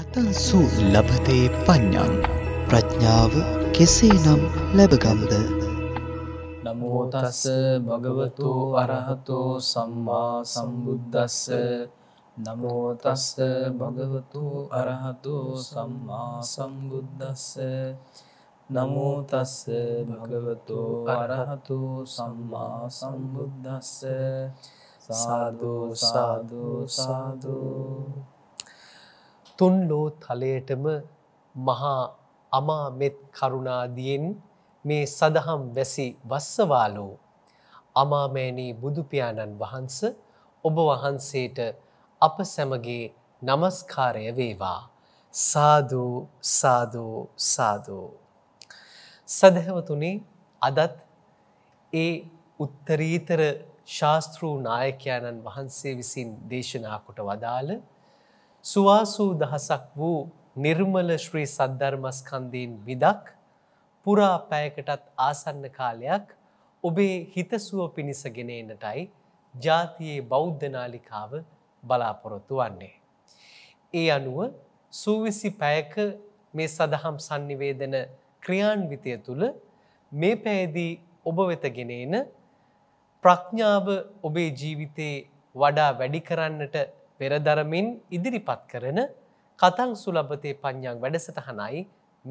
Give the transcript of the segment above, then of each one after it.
කතන්සු ලබතේ පඥ්ඥන් ප්‍රඥාව කෙසේ නම් ලැබගම්ද නමෝතස්ස භගවතු අරහතෝ සම්මා සම්බුද්ධස්ස නමෝතස්ස භගවතු අරහතෝ සම්මා සම්බුද්ධස්ස නමෝතස්ස භගවතු අරහතු සම්මා සම්බුද්ධස්ස සාධූ සාධූ සාධූ තුන්ලෝ තලයටම මහා අමාමෙත් කරුණාදියෙන් මේ සදහම් වැසි වස්සවාලෝ අමාමෑණී බුදුපාණන් වහන්ස ඔබ වහන්සේට අප සැමගේ නමස්කාරය වේවා සාධූ සාධූ සාධූ. සදහවතුනේ අදත් ඒ උත්තරීතර ශාස්තෘූ නායකයාණන් වහන්සේ විසින් දේශනාකොට වදාළ සුවාසූ දහසක් වූ නිර්මල ශ්‍රී සද්ධර්මස්කන්දයෙන් විදක් පුරා පැයකටත් ආසන්න කාලයක් ඔබේ හිතසුව පිණිසගෙනනටයි ජාතියේ බෞද්ධනාලිකාව බලාපොරොත්තු වන්නේ. ඒ අනුව සූවිසි පැයක මේ සඳහම් සංනිවේදන ක්‍රියාන්විතය තුළ මේ පැයදී ඔබ වෙතගෙනන ප්‍රඥාව ඔබේ ජීවිතයේ වඩා වැඩි කරන්නට පෙරදරමින් ඉදිරිපත් කරන කතං සුලබතය පඥ්ඥක් වැඩසටහනයි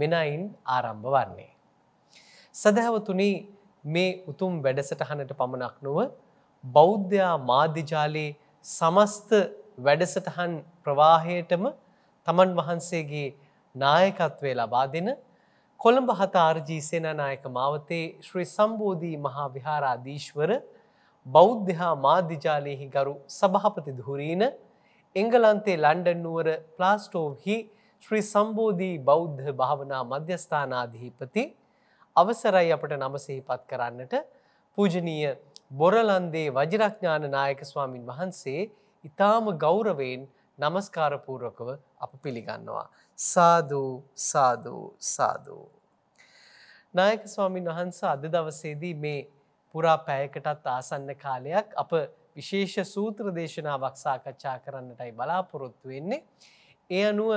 මෙනයින් ආරම්භ වන්නේ. සදහවතුනි මේ උතුම් වැඩසටහනට පමණක් නොව බෞද්ධයා මාධ්‍යජාලයේ සමස්ත වැඩසටහන් ප්‍රවාහයටම තමන් වහන්සේගේ නායකත්වය ලබා දෙන කොළඹ හත ආර්ජී සේනනායක මාවතේ ශ්‍රී සම්බෝධී මහා විහාරාදීශ්වර බෞද්ධහා මාධ්‍යජාලයෙහි ගරු සභහපති දුහරීන එංගලන්තේ ලන්ඩන් නුවර ප්ලාස්ටෝහි ශ්‍රී සම්බෝධී බෞද්ධ භාවනා මධ්‍යස්ථානාධිහිපති අවසරයි අපට නමසහිපත් කරන්නට පූජනීය බොරලන්දේ වජිරඥාන නායක ස්වාමින් වහන්සේ ඉතාම ගෞරවයෙන් නමස්කාරපූර්වකව අප පිළිගන්නවා. සාධූ සාධූ සාධූ. නායක ස්වාමින් වහන්ස අද දවසේදී මේ පුරා පැයකටත් ආසන්න කාලයක් අප විශේෂ සූත්‍ර දේශනාවක් සාකච්ඡා කරන්නටයි බලාපොරොත්තු වෙන්නේ. ඒ අනුව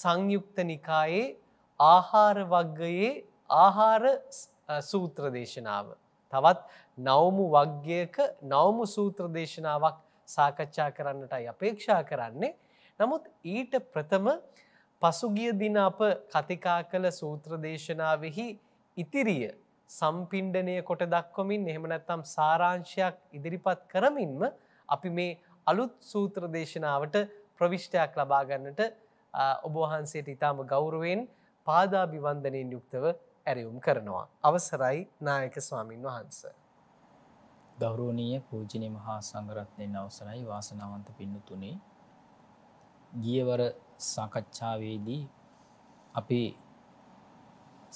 සංයුක්ත නිකායේ ආහාර වග්ගයේ ආහාර සූත්‍ර දේශනාව. තවත් නවමු වග්‍යයක නවමු සූත්‍ර දේශනාවක් සාකච්ඡා කරන්නටයි අපේක්ෂා කරන්නේ. නමුත් ඊට ප්‍රථම පසුගිය දින අප කතිකා කළ සූත්‍ර දේශනාවෙහි ඉතිරිය සම්පින්ඩනය කොට දක්වමින් එහෙම නැත්තම් සාරාංශයක් ඉදිරිපත් කරමින්ම අපි මේ අලුත් සූත්‍ර දේශනාවට ප්‍රවිශ්ටයක් ලබාගන්නට ඔබවහන්සේට ඉතාම ගෞරුවෙන් පාදාභිවන්දනයෙන් යුක්තව ඇරයුම් කරනවා. අවසරයි නායක ස්වාමීන් වහන්ස. ගෞරෝණීය පූජනය මහා සංගරත්නයෙන් අවසරයි වාසනාවන්ත පින්නතුනේ. ගියවර සාකච්ඡාවේදී අපි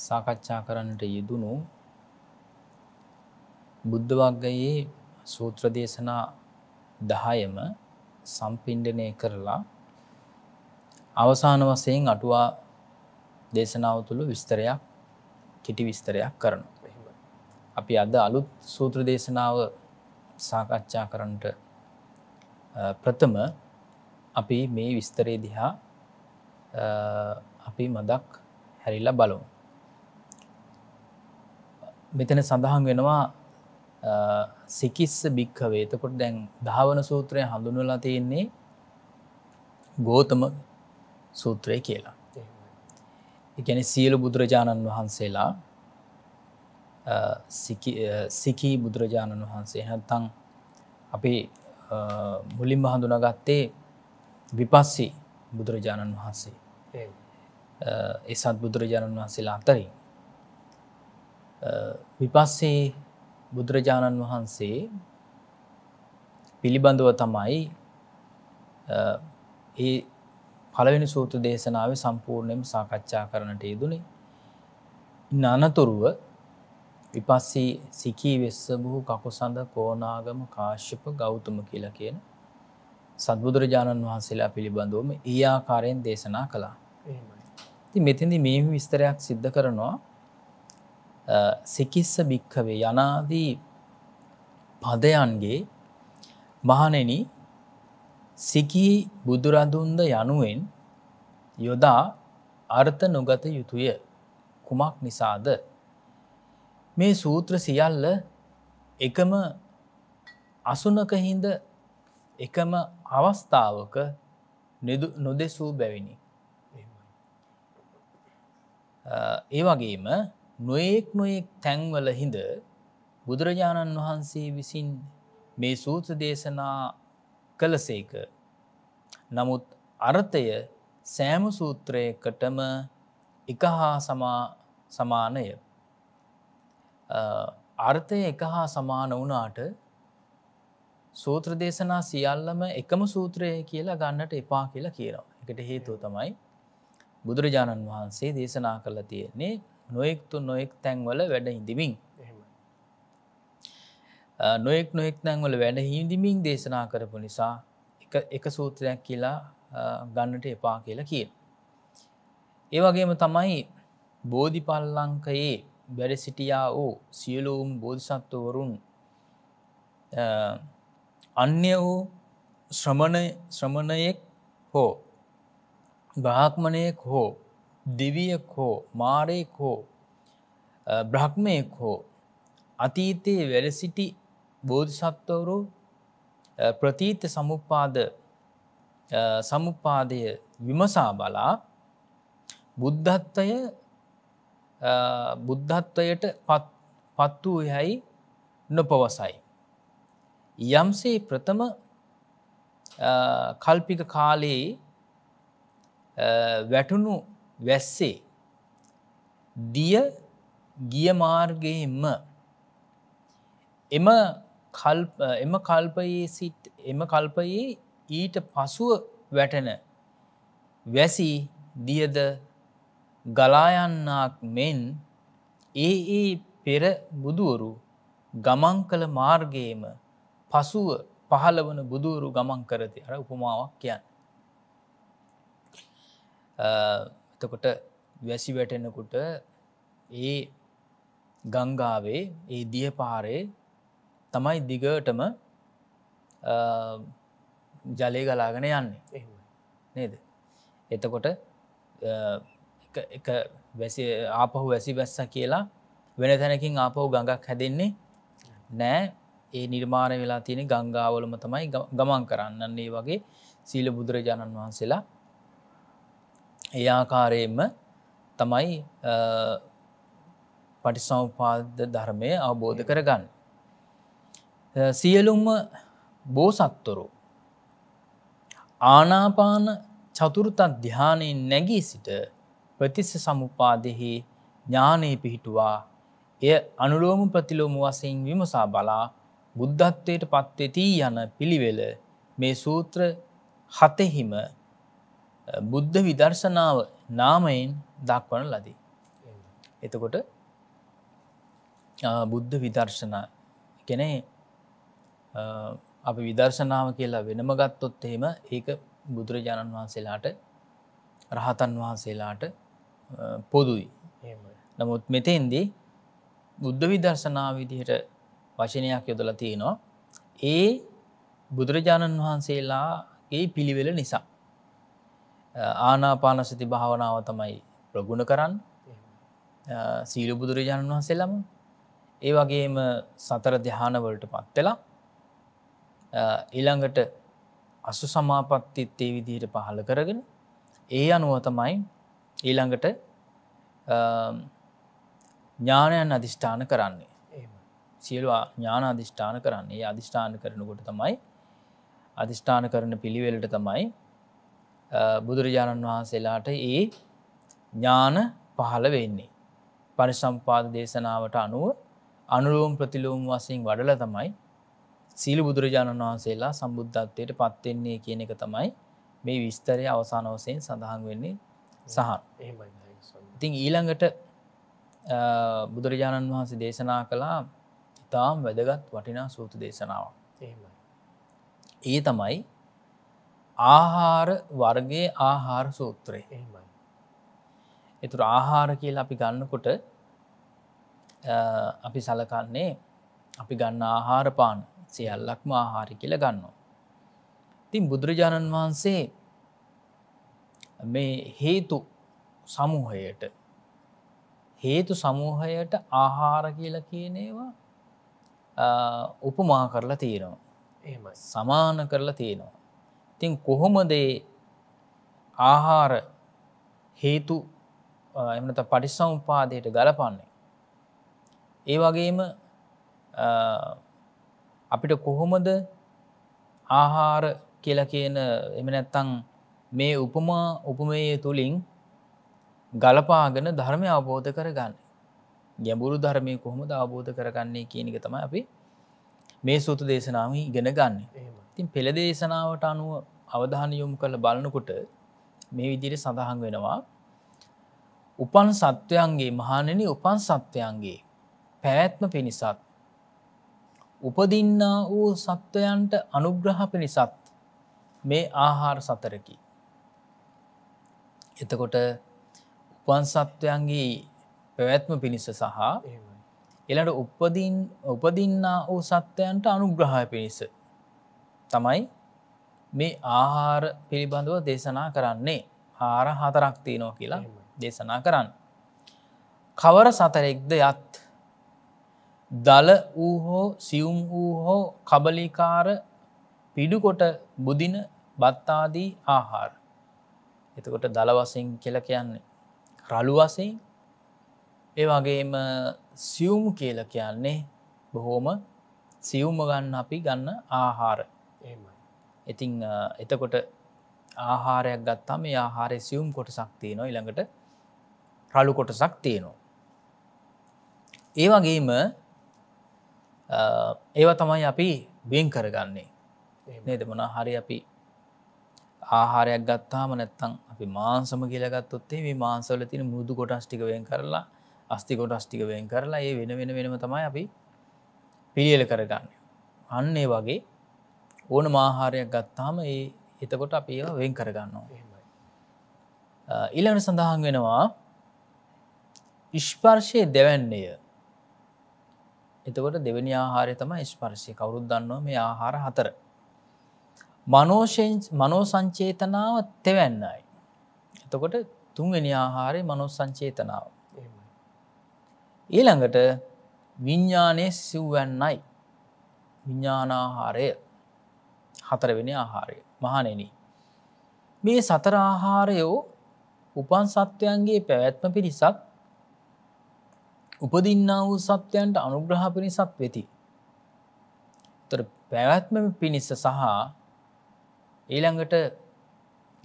සාකච්ඡා කරන්නට යෙදුණු බුද්ධ වග්ගයේ සූත්‍ර දේශනා දහයම සම්පින්ඩනය කරලා අවසාන වසයෙන් අටුවා දේශනාව තුළ විස්තරයක් කිටි විස්තරයක් කරන. අපි අද අලුත් සූත්‍ර දේශනාව සාකච්ඡා කරන්නට ප්‍රථම අපි මේ විස්තරේ දිහා අපි මදක් හැරිල්ලා බලමු. මෙතන සඳහන් වෙනවා සිකිස්ස භික්කවේ එතකොට දැන් ධාවන සූත්‍රය හඳුනලා තියෙන්නේ ගෝතම සූත්‍රය කියලා එකැන සියලු බුදුරජාණන් වහන්සේලා සිකී බුදුරජාණන් වහන්සේ හැත්තං අපි මුලින්ම හඳුනගත්තේ විපස්සි බුදුරජාණන් වහන්සේ එසත් බුදුරජාණන් වහන්සේලා අතරින් විපස්සේ බුදුරජාණන් වහන්සේ පිළිබඳව තමයි ඒ පළවෙනි සූතු දේශනාව සම්පූර්ණයම සාකච්ඡා කරනට යෙදුනේ. නනතුරුව විපස්සී සිකී වෙස්ස බොහෝ කකු සඳ කෝනාගම කාශ්‍යප ගෞතම කියලා කියන සත්බුදුරජාණන් වහන්සේලා පිළිබඳවම ඒ ආකාරයෙන් දේශනා කළා. ති මෙතිදි මේ විස්තරයක් සිද්ධ කරනවා සිකිස්ස භික්කවේ යනාදී පදයන්ගේ මහනෙන සිකී බුදුරදුන්ද යනුවෙන් යොදා අර්ථ නොගත යුතුය කුමක් නිසාද මේ සූත්‍ර සියල්ල එකම අසුනකහින්ද එකම අවස්ථාවක නොදෙසූ බැවිනි ඒ වගේම නොයෙක් නොයෙක් තැන්වල හිඳ බුදුරජාණන් වහන්සේ විසින් මේ සූත්‍ර දේශනා කළසේක. නමුත් අර්ථය සෑම සූත්‍රයකටම එක හා සමානය. අර්ථය එක හා සමාන වුණාට සූත්‍ර දේශනා සියල්ලම එකම සූත්‍රය කියලා ගන්නට එපා කියලා කියනවා. එකට හේතුව තමයි බුදුරජාණන් වහන්සේ දේශනා කළ තියෙන්නේ නොයෙක්තු නොයෙක් තැන්වල වැඩ හිඳමින් නොයෙක් නොයෙක් තැන්වල වැඩ හිඳමින් දේශනා කරපු නිසා එක සූත්‍රයක් කියලා ගන්නට එපා කියලා කිය. ඒවගේම තමයි බෝධි පල්ලංකයේ වැඩ සිටියා වූ සියලූම් බෝධිසත්වවරුන් අන්‍ය වූ ශ්‍රමණයෙක් හෝ බ්‍රාහ්මණයෙක් හෝ දෙවියක් හෝ මාරයෙක් හෝ බ්‍රහ්මයෙක් හෝ අතීතයේ වැලසිටි බෝධිසත්වවරු ප්‍රතීත සමුපාද සමුපාදය විමසා බලා බුද්ධත්වය බුද්ධත්වයට පත් වූ හැයි නොපවසයි. යම්සේ ප්‍රථම කල්පික කාලයේ වැටුණු වැස්සේ දිය ගියමාර්ගයෙන්ම එම එම කල්පයේ සිට් එම කල්පයේ ඊට පසුව වැටන වැසි දියද ගලායන්නක් මෙන් ඒ ඒ පෙර බුදුවරු ගමන් කළ මාර්ගයේම පසුව පහළවන බුදුවරු ගමන් කරති අර උපමාවක් කියන්න එතකොට වැසි වැටෙනකුට ඒ ගංගාවේ ඒ දිය පාරේ තමයි දිගටම ජලය ගලාගෙන යන්නේ නේද එතකොට එක වැසි ආපහු වැසි බැස්ස කියලා වෙන තැනකින් ආපහු ගඟක් හැදෙන්නේ නෑ ඒ නිර්මාණය වෙලා තියෙන ගංගාවලම තමයි ගමන් කරන්නන්නේ වගේ සීල බුදුරජාණන් වහන්සේලා ඒ ආකාරයෙන්ම තමයි පටිසවපාද ධර්මය අවබෝධ කරගන්න. සියලුම්ම බෝසත්තුරු ආනාපාන චතුෘතත් ධ්‍යානයෙන් නැගී සිට ප්‍රතිස්ස සමුපාදෙහි ඥානයේ පිහිටුවා එය අනුලෝම ප්‍රතිලෝම වසයෙන් විමසා බලා බුද්ධත්වයට පත්වෙතිී යන පිළිවෙල මේ සූත්‍ර හතෙහිම බුද්ධ විදර්ශනාව නාමයෙන් දක්වන ලදී. එතකොට බුද්ධ විදර්ශනා කෙනෙ අප විදර්ශනාව කියලා වෙනම ගත්තොත් එහෙම ඒක බුදුරජාණන් වහන්සේලාට රහතන් වහන්සේලාට පොදුයි. නමුත් මෙතෙන්දී බුද්ධ විදර්ශනා විදිහට වශනයක් යොදල තියෙනවා. ඒ බුදුරජාණන් වහන්සේලාගේ පිළිවෙල නිසා. ආනාපානසති භාවනාව තමයි ප්‍රගුණ කරන්න සීලු බුදුරජාණන් වහන්සේලම ඒ වගේම සතර දෙහානවලට පත්වෙලා ඊළඟට අසු සමාපත්තිත් ඒ විදිහයට පහළ කරගෙන ඒ අනුව තමයි ඊළඟට ඥානයන් අධිෂ්ඨාන කරන්නේ සියලවා ඥාන අධිෂ්ඨාන කරන්නේ අධිෂ්ඨාන කරනකොට තමයි අධිෂ්ඨාන කරන පිළිවෙලට තමයි බුදුරජාණන් වහන්සේලාට ඒ ඥාන පහළ වෙන්නේ. පරිසම්පාද දේශනාවට අනුව අනුරුවම් ප්‍රතිලූම් වසින් වඩල තමයි සීලි බුදුරජාණන් වහන්සේලා සම්බුද්ධත්වයට පත්වෙන්නේ කියන එක තමයි මේ විස්තරය අවසාන වසයෙන් සඳහන් වෙන්නේ සහන්. ඉතින් ඊළඟට බුදුරජාණන් වහන්සේ දේශනා කළා ඉතාම් වැදගත් වටිනා සූතු දේශනාව. ඒ තමයි ආහාර වර්ගේ ආහාර සූත්‍රය එමයි. එතුර ආහාර කියල අපි ගන්නකොට අපි සලකන්නේ අපි ගන්න ආහාරපාන සියල්ලක්ම ආහාරි කියල ගන්නවා. තින් බුදුරජාණන් වහන්සේ මේ හේතු සමූහයට හේතු සමූහයට ආහාර කියල කියනේවා උපමා කරලා තියෙනවා. සමාන කරලා තියෙනවා. තින් කොහොමදේ ආහාර හේතු එමනත පටිස්සවම්පාදයට ගලපන්නේ. ඒ වගේම අපිට කොහොමද ආහාර කියල කියන එමනැත්තං මේ උපමා උපමයේ තුළින් ගලපාගෙන ධර්මය අවබෝධ කරගන්න. ගැඹුරු ධර්මය කොහොමද අවබෝධ කරගන්නේ කියනික තම අපි මේ සූතු දේශනාව ඉගෙන ගන්න. ඉතින් පෙළදේශනාවට අනුව අවධාන යොමු කළ බලනකොට මේ විදිරි සඳහන් වෙනවා උපන් සත්වයන්ගේ මහණෙන උපන් සත්වයන්ගේ පැවැත්ම පිණිසත් උපදින්න වූ සත්වයන්ට අනුග්‍රහ පිණිසත් මේ ආහාර සතරකි. එතකොට උපන් සත්වයන්ගේ පැවැත්ම පිණිස සහ එළට උපදින්න වූ සත්වයන්ට අනුග්‍රහය පිණිස තමයි මේ ආහාර පිළිබඳව දේශනා කරන්නේ හාර හතරක් තියනෝ කියලා දේශනා කරන්න. කවර සතරෙක්ද යත් දල වූ හෝ සියුම් වූ හෝ කබලිකාර පිඩුකොට බුදින බත්තාදී ආහාර. එතකොට දලවසින් කියල කියන්නේ. රළුවසින් ඒ වගේම සියුම් කියල කියන්නේ බොහෝම සියුම ගන්න අපි ගන්න ආහාර ඉතිං එතකොට ආහාරයක් ගත්තාම මේ ආහාරය සියුම් කොටසක් තියනවා ඉළඟට රලු කොටසක් තියනවා. ඒ වගේම ඒවා තමයි අපි බෙන් කරගන්නේ නේද මොන හරි අපි ආහාරයක් ගත්තාම නැත්තං අපි මාන්සම කියලගත්තොත්තේ මේ මාන්සවල තින මුදු කොටස්ටිකවෙන් කරලා අස්ති කොටස්ටිකවෙන් කරලා ඒ වෙන වෙන වෙනම තමයි අපි පිළියල කරගන්න. අන්නේ වගේ ඕන මාහාරයක් ගත්තාම ඒ එතකොට අප ඒවා වෙන් කරගන්නවා. ඉලට සඳහන් වෙනවා ඉෂ්පර්ශය දෙවැන්නේය එතකොට දෙවැනි ආහාරය තම ස්පර්ශය කවුරුත් දන්නවා මේ ආහාර හතර. මනෝෂෙන් මනෝ සංචේතනාව තෙවැන්නයි. එතකොට තුන්වෙනි ආහාරය මනෝ සංචේතනාව. ඊළඟට විඤ්ඥානය සිව්වැන්නයි විඤ්ඥානාහාරය හතරවෙනි ආහාරය මහනෙන. මේ සතර ආහාරයෝ උපන් සත්වයන්ගේ පැවැත්ම පිරිසක් උපදින්න වූ සත්‍යයන්ට අනුග්‍රහ පිණිසත් වෙති. තොර පැවැත්ම පිණිස සහ ඊළඟට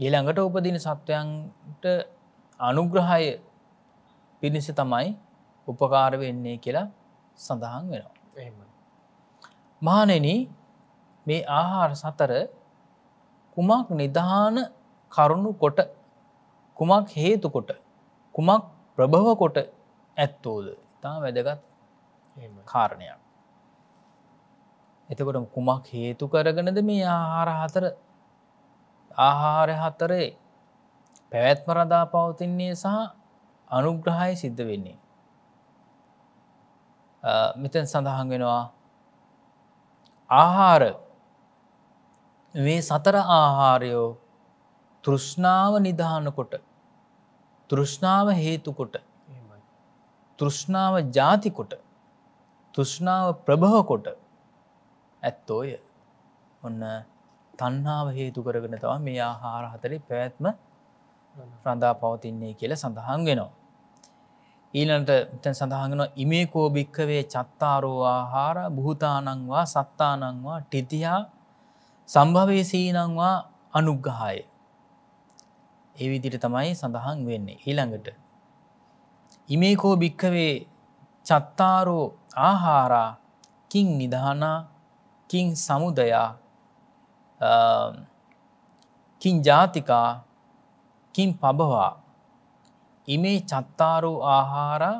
ඊළඟට උපදින සත්වයන්ට අනුග්‍රහය පිණිස තමයි උපකාර වෙන්නේ කියලා සඳහන් වෙනවා. මහනෙන මේ ආහාර සතර කුමක් නිධාන කරුණු කොට කුමක් හේතුකොට කුමක් ප්‍රභව කොට ඇත්තෝද ඉතා වැදගත් කාරණයක්. එතකොට කුමක් හේතු කරගනද මේ ආහාර හතර ආහාර හතරේ පැවැත්ම රදා පවතින්නේ සහ අනුග්‍රහය සිද්ධ වෙන්නේ. මෙතැන් සඳහන් වෙනවා ආහාර මේ සතර ආහාරයෝ තෘෂ්ණාව නිධානකොට තෘෂ්ණාව හේතුකොට තෘෂ්ණාව ජාතිකොට තෘෂ්ණාව ප්‍රභවකොට ඇත්තෝය ඔන්න තන්නාව හේතු කරගෙන තව මේ ආහාර හතරි පැවැත්ම ප්‍රඳා පවතින්නේ කියල සඳහන් වෙනවා. ඊලට තැන් සඳහගෙන ඉමේ කෝභික්කවේ චත්තාරෝ ආහාර භූතානංවා සත්තානංවා ටිතිහා සම්භවය සීනංවා අනුග්ගහාය. ඒ විදිට තමයි සඳහන් වෙන්නේ ඊළඟට. ඉමේකෝ භික්කවේ චත්තාරෝ ආහාරා කින් නිධානා කින් සමුදයා කින් ජාතිකා කින් පබවා ඉමේ චත්තාරෝ ආහාරා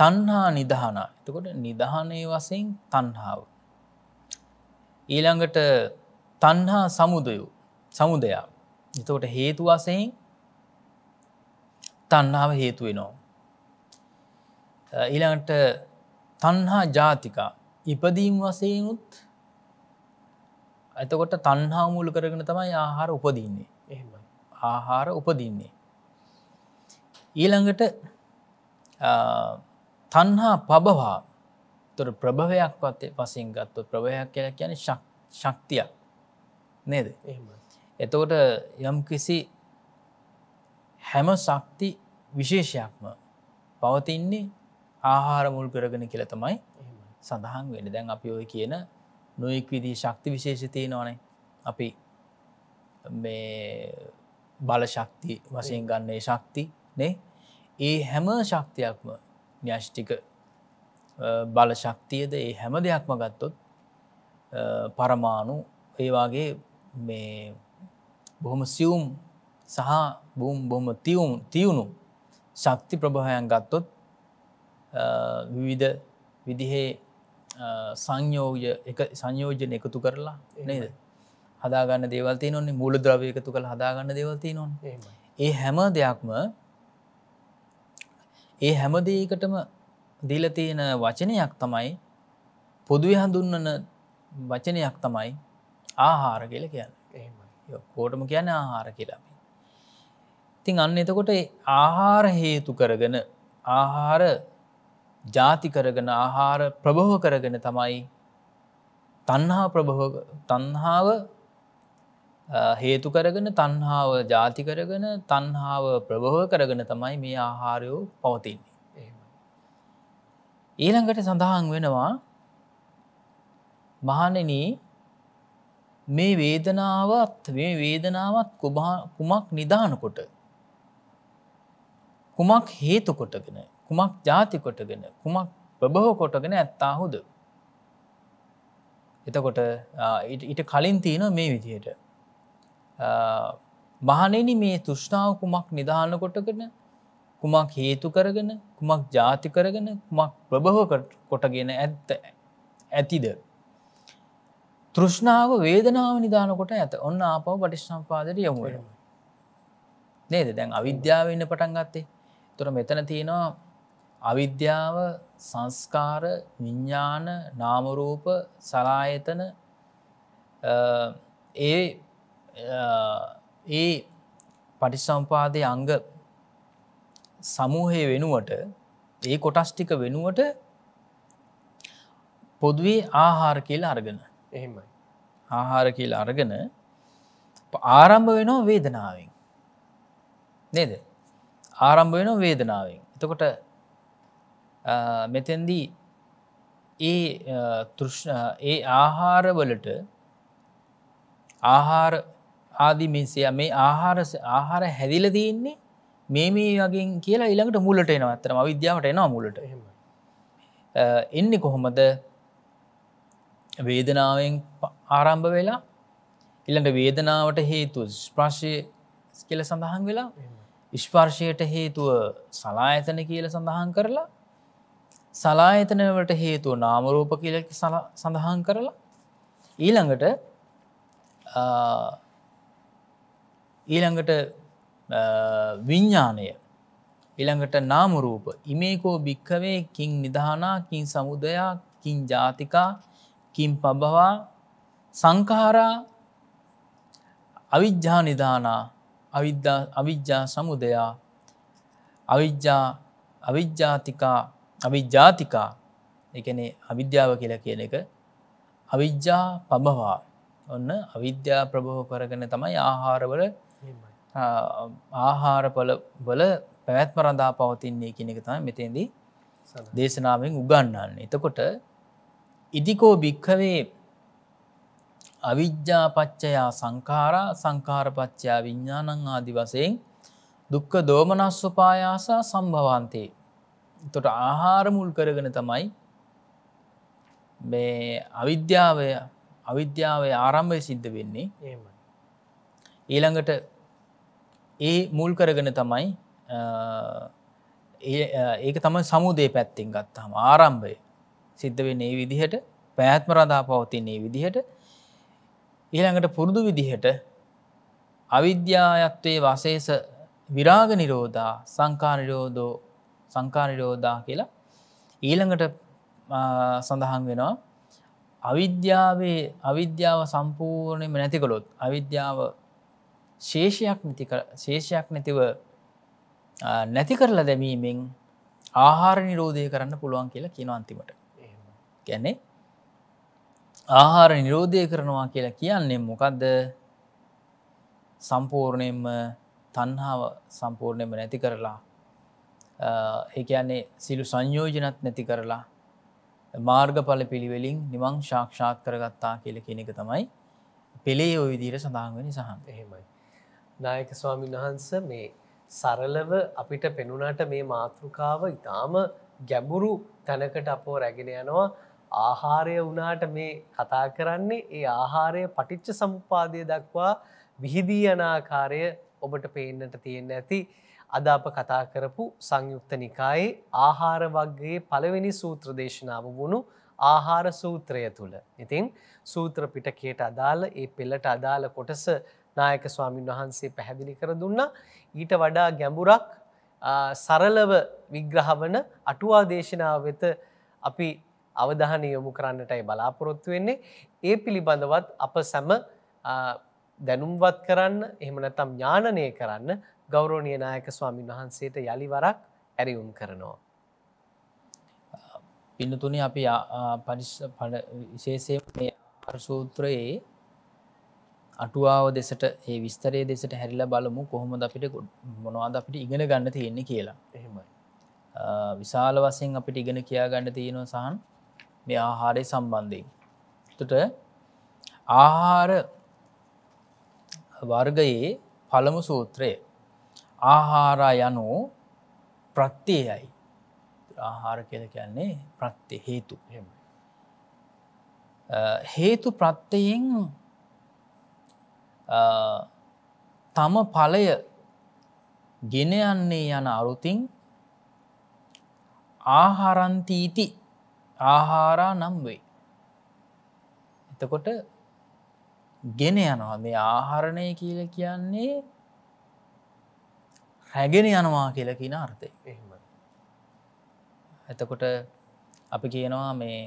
තන්හා නිධාන එතකොට නිධානය වසයෙන් තන්හාාව ඊළඟට තන්හා සමුදයු සමුදයා එතකොට හේතු වසයෙන් තන්නාව හේතුවෙනවා. ඊළඟට තන්හා ජාතිකා ඉපදීම් වසයනුත් ඇතකොට තන්හා මුල් කරගෙන තමයි ආහාර උපදින්නේ එහම ආහාර උපදින්නේ. ඊළඟට තන්හා පබවා තොර ප්‍රභවයක් පත්තේ පසින් ගත්තු ප්‍රභයක් කියල කියන ශක්තියක් නේද එතකොට යම් කිසි හැම ශක්ති විශේෂයක්ම පවතින්නේ ආහාර මුල් කරගෙන කියල තමයි සඳහන් වෙන දැන් අපි ඔය කියන නොයෙක් විදිී ශක්ති විශේෂතිය නොනේ අපි මේ බල ශක්ති වසයෙන් ගන්නේ ශක්ති නේ ඒ හැම ශක්තියක්ම න්‍යෂ්ටික බලශක්තියද ඒ හැම දෙයක්ම ගත්තොත් පරමාණු ඒවාගේ මේ බොහොම සියුම් සහ බූම් බොම තියුම් තියුණු ශක්ති ප්‍රභහයන් ගත්තොත් විවිධ විදිහේ සංයෝජ සංයෝජන එකතු කරලා නේද හදාගන්න දේවල්ති නොන්නේ මුල ද්‍රව එකතු කළ හදාගන්න දෙවල්ති නොන් ඒ හැම දෙයක්ම ඒ හැමදේකටම දීලතියන වචනයක් තමයි පොදුව හඳුන්නන වචනයක් තමයි ආහාර කියල කියන්න කෝටම කියන ආහාර කියලා ඉතිං අන්න එතකොට ආහාර හේතු කරගෙන ආහාර ජාති කරගෙන ආහාර ප්‍රභව කරගෙන තමයි තන්හා ප්‍රභව තන්හාාව හේතු කරගෙන තන්හාාව ජාති කරගෙන තන්හාාව ප්‍රභව කරගෙන තමයි මේ ආහාරයෝ පවතින්නේ ඊළඟට සඳහන් වෙනවා මහනෙන මේ වේදනාවත් මේ වේදනාවත් කුමක් නිධානකොට කුමක් හේතු කොටගෙන කුමක් ජාතිකොටගෙන කුමක් ප්‍රබහෝ කොටගෙන ඇත්තාහුද එතකොට ඉට කලින් තියෙන මේ විදියට මහනෙන මේ තුෂ්ණාව කුමක් නිධාන කොටගෙන කුමක් හේතු කරගෙන කුමක් ජාති කරගෙන කුමක් ප්‍රභව කොටගෙන ඇත්ත ඇතිද. තෘෂ්ණාව වේදනාව නිධානකොට ඇත ඔන්න ආපව පටිශ්සම්පාදයට යොමුුවෙන. නේද දැන් අවිද්‍යාව ඉන්න පටන් ගත්තේ තුර මෙතන තියෙනවා අවිද්‍යාව සංස්කාර විඤ්ඥාන නාමරූප සලායතන ඒ ඒ පටිසම්පාදය අංග සමූහය වෙනුවට ඒ කොටස් ටික වෙනුවට පොදුවේ ආහාර කියලා අරගෙන එහෙමයි ආහාර කියලා අරගෙන ආරම්භ වෙනෝ වේදනාවෙන් නේද ආරම්භ වෙනෝ වේදනාවෙන් එතකොට මෙතැන්දී ඒ තෘෂ්ණ ඒ ආහාරවලට ආහාර ආදි මිසිය මේ ආහාර ආහාර හැදිල දීන්නේ මේ මේ වගේ කියලා ඊළඟට මුලට එන අත්තරම විද්‍යාවට එනවා මුලට එන්නේ කොහොමද වේදනාවෙන් ආරම්භ වෙලා ඉළඟ වේදනාවට හේතු ස්ප්‍රශය කියල සඳහන් වෙලා ඉශ්පර්ශයට හේතුව සලායතන කියල සඳහන් කරලා සලායතනවට හේතුව නාමරූප කියල සඳහන් කරලා ඊළඟට ඊළඟට විඤ්ඥානය ඉළඟට නාමරූප ඉමේකෝ භික්කවේ කින් නිධානාකින් සමුදයා කින් ජාතිකා කින් පබවා සංකහරා අවිද්‍යා නිධානා අවිද්‍යා සමුදයා අවිද්‍යා අවිද්‍යාතිකා අවිද්‍යාතිකා එකනේ අවිද්‍යාව කියලා කියන එක අවිද්‍යා පබවා ඔන්න අවිද්‍යා ප්‍රභව කරගන තමයි ආහාරවල ආහාරපල වල පැවැත්ම රඳා පවතින්නේ කෙනෙකතා මෙතේදී දේශනාවෙන් උගන්නන්න. එතකොට ඉදිකෝ භික්කවේ අවිද්‍යාපච්චයා සංකාරා සංකාරපච්චයා විඤ්ඥානං ආදි වසයෙන් දුක්ක දෝමනස්වපායාසා සම්භවන්තේ. තොට ආහාර මුල් කරගෙන තමයි මේ අවිද්‍යාවය අවිද්‍යාවේ ආරම්භය සිද්ධ වෙන්නේ ඊළඟට ඒ මුල් කරගෙන තමයි ඒක තම සමුදේ පැත්තිෙන් ගත්තහම ආරම්භය සිද්ධ වෙන ඒ විදිහට පැත්ම රදා පවතින්නේ විදිහට ඊළඟට පුරුදු විදිහට අවිද්‍යායත්වයේ වසේස විරාග නිරෝධා සංකානිරෝධෝ සංකානිරෝධා කියලා ඊළඟට සඳහන් වෙනවා අවිද්‍යාවේ අවිද්‍යාව සම්පූර්ණයම නැතිකොළොත් අවිද්‍යාව ශේෂයක් ශේෂයක් නැතිව නැති කරලා දැමීමෙන් ආහාර නිරෝධය කරන්න පුළුවන් කියලා කියන අන්තිමට ගැන්නේ ආහාර නිරෝධය කරනවා කියලා කියන්නේ මොකක්ද සම්පූර්ණයෙන්ම තන්හාාව සම්පූර්ණයම නැති කරලා ඒන්නේ සිලු සංයෝජනත් නැති කරලා මාර්ගඵල පිළිවෙලින් නිමං ශාක්ෂාත් කරගත්තා කියල කෙනෙක තමයි පෙළේ ඔය විදිර සඳහන් වෙන සහන් එහෙමයි නායක ස්වාමීන් වහන්ස මේ සරලව අපිට පෙනුනට මේ මාතෘකාව ඉතාම ගැඹුරු තැනකට අපෝ රැගෙන යනවා ආහාරය වනාට මේ කතා කරන්නේ ඒ ආහාරය පටිච්ච සමුපාදය දක්වා විහිදී යනාකාරය ඔබට පේන්නට තියෙන්න ඇති අද අප කතා කරපු සංයුක්ත නිකායේ ආහාර වගේ පළවෙනි සූත්‍ර දේශනාව වුණු ආහාර සූත්‍රය තුළ. ඉතින් සූත්‍ර පිටකයට අදාළ ඒ පෙළට අදාළ කොටස නායක ස්වාමීන් වහන්සේ පැහැදිලි කර දුන්නා ඊට වඩා ගැඹුරක් සරලව විග්‍රහවන අටුවා දේශනාව වෙත අපි අවධානය යොමු කරන්නටයි බලාපොරොත්තු වෙන්නේ ඒ පිළිබඳවත් අප සැම දැනුම්වත් කරන්න එහෙම නැත්නම් ඥානනය කරන්න ගෞරවනීය නායක ස්වාමින් වහන්සේට යලිවරක් ඇරියුම් කරනවා. පින්නතුනි අපි විශේෂයෙන් මේ සූත්‍රයේ අටුවාව දෙසට ඒ විස්තරය දෙසට හැරිලා බලමු කොහොමද අපිට මොනවාද අපිට ඉගෙන ගන්න තියෙන්නේ කියලා එහෙමයි විශාල වසයෙන් අපිට ඉගෙන කියා ගන්න තියෙනවා සහන් මේ ආහාරය සම්බන්ධයෙන් තුට ආහාර වර්ගයේ පළමු සූත්‍රය ආහාරා යනු ප්‍රත්තියයි ආහාර කියල කියන්නේ ප්‍රත්්‍ය හේතු හේතු ප්‍රත්්‍යයෙන් තම ඵලය ගෙනයන්නේ යන අරුතින් ආහාරන්තීති ආහාරා නම් වේ. එතකොට ගෙන යනවා මේ ආහරණය කියල කියන්නේ රැගෙන යනවා කියලකින අර්ථය එතකොට අපි කියනවා මේ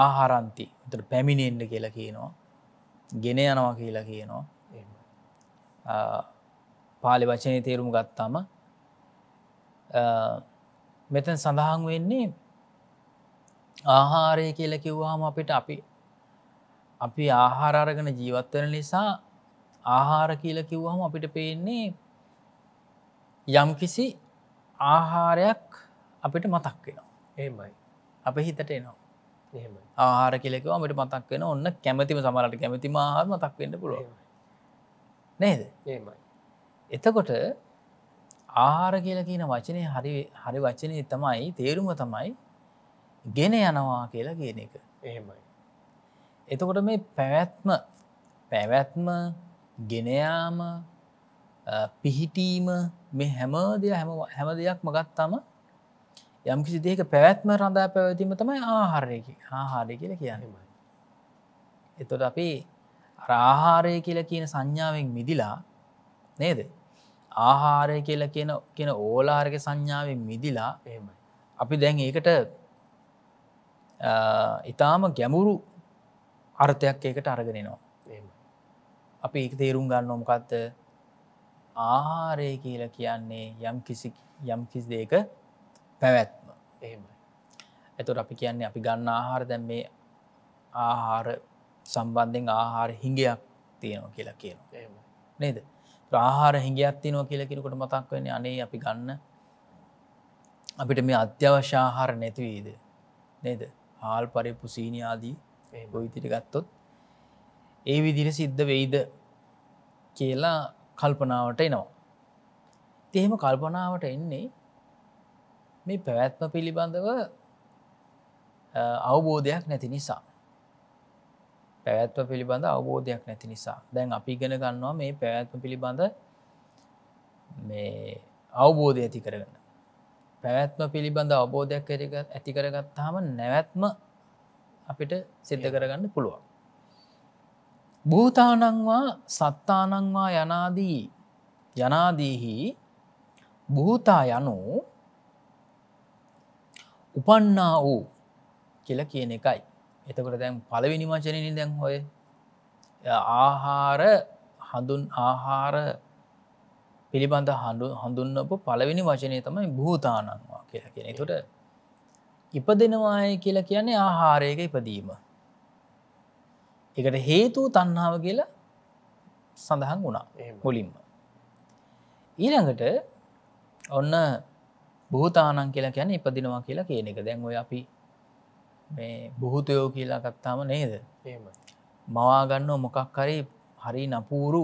ආහාරන්ති එතට පැමිණෙන්ඩ කියලා කියනවා ගෙන යනවා කියලා කියනවා පාලි වචනය තේරුම් ගත්තාම මෙතන් සඳහන් වෙන්නේ ආහාරය කියල කිව්වාම අපිට අපි අපි ආහාරගෙන ජීවත්වන නිසා ආහාර කියල කිව්වහම අපිට පේන්නේ යම්කිසි ආහාරයක් අපිට මතක් වෙනවා ඒමයි අප හිතට එනවා ආහාර කෙලෙකවමට මතක් වෙන ඔන්න කැමතිම සමරට කැමති මහාර මතක් වෙන්න පුළුව නේද එතකොට ආහාර කියල කියන වචනය හරි හරි වචනය තමයි තේරුම තමයි ගෙන යනවා කියලා කියන එක එහෙමයි එතකොට මේ පැවැත්ම පැවැත්ම ගෙනයාම පිහිටීම මේ හැම දෙය හැම දෙයක් මගත්තම යම් කිසි දෙක පැවැත්ම රඳා පැවැතිම තමයි ආහාරය ආහාරය කියල කියන්නමයි. එතොට අපි රාහාරය කියල කියන සංඥාවෙන් මිදිලා නේද. ආහාරය කියල කියන කියන ඕලාරක සංඥාවෙන් මිදිලා එමයි. අපි දැන් ඒකට ඉතාම ගැමුරු අර්ථයක් ඒකට අරගෙනනවා. අපි ඒක තේරුම් ගන්න නොමකක්ද ආහාරය කියල කියන්නේ යම් කිසි යම් කිසි දෙක පැවැත් එහෙමයි ඇතුට අපි කියන්නේ අපි ගන්න ආහාර දැන් මේ ආහාර සම්බන්ධෙන් ආහාර හිඟයක් තියෙනවා කියලා කියන නේද ප්‍රහාර හිඟයක් තිනෝ කියලකිරකට මතක් වෙන අනේ අපි ගන්න අපිට මේ අධ්‍යවශාහාර නැතිවීද නේද හාල් පරිපු සීනයාදී බොයිතිට ගත්තොත් ඒ විදිර සිද්ධ වෙයිද කියලා කල්පනාවට එනවා. තේම කල්පනාවට එන්නේ මේ පැවැත්ම පිළිබඳව අවබෝධයක් නැති නිසා. පැවැත්ව පිළිබඳ අවබෝධයක් නැති නිසා දැන් අපි ඉගෙන ගන්නවා මේ පැවැත්ම පිළිබඳ මේ අවබෝධය ඇති කරගන්න. පැවැත්ම පිළිබඳ අවබෝධයක් ඇති කරගත්තාම නැවැත්ම අපිට සිද්ධ කරගන්න පුළුවන්. භූතානංවා සත්තානංවා යනාදී යනාදීහි භූතා යනු උපන්නා වූ කියල කියන එකයි. එතකට දැන් පලවෙනි වචනනි දැන් හොය ආහාර හඳුන් ආහාර පිළිබඳ හඳු හඳුන්නපු පලවෙනි වචනය තමයි භූතානන්වා කියලා කියෙන තුට ඉපදෙනවාය කියලා කියන්නේ ආහාරයක ඉපදීම. එකට හේතු තන්නාව කියලා සඳහන් වුණා මුලින්ම. ඊළඟට ඔන්න බූතානන් කියලා කියැන ඉපදිනවා කියලා කියන එක දැන් ඔය අපි මේ බොහුතයෝ කියලා කත්තාම නේද මවාගන්න මොකක් හරි හරි නපූරු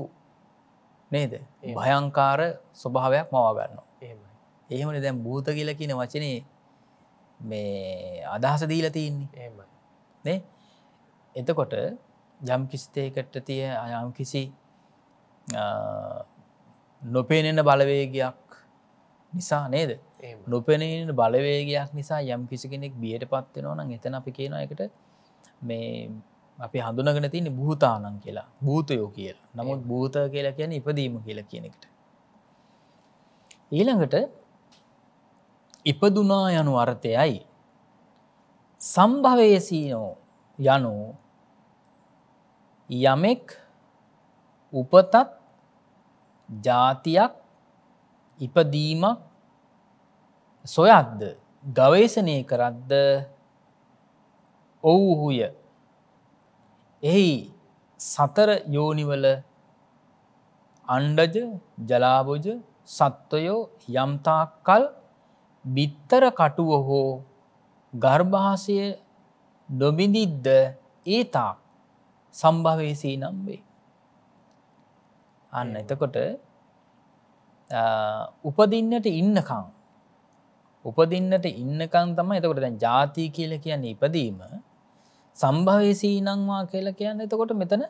නේද භයංකාර ස්වභාවයක් මවාගන්න එහෙමන දැන් භූත කියල කියන වචනේ මේ අදහස දීල තියන්නේ නේ එතකොට යම් කිසිතයකට තිය අයම් කිසි නොපේනෙන බලවේගයක් නිසා නේද නොපෙනෙන බලවේගයක් නිසා යම් කිසි කෙනෙක් බියට පත්වෙනවා නම් එතන අපි කියන එකට මේ අපි හඳුනගෙන තියන භූතානන් කියලා භූතයෝ කියලා නමුත් භූත කියලා කියන ඉපදීම කියලා කියනෙකට. ඊළඟට ඉපදුනා යනු අර්ථයයි සම්භවයසීනෝ යනු යමෙක් උපතත් ජාතියක් ඉපදීමක් සොයද්ද ගවේශනය කරද්ද ඔවුහුය එහි සතර යෝනිවල අණ්ඩජ ජලාබෝජ සත්වයෝ යම්තාක්කල් බිත්තර කටුව හෝ ගර්භාසය නොබිඳිද්ද ඒතා සම්භවේසී නම් වේ. අන්න එතකොට උපදින්නට ඉන්නකං උපදින්නට ඉන්නකන් තම එතකොට දැන් ජාති කියල කියන්නේ ඉපදීම සම්භවේසී නංවා කියල කියන්න එතකොට මෙතන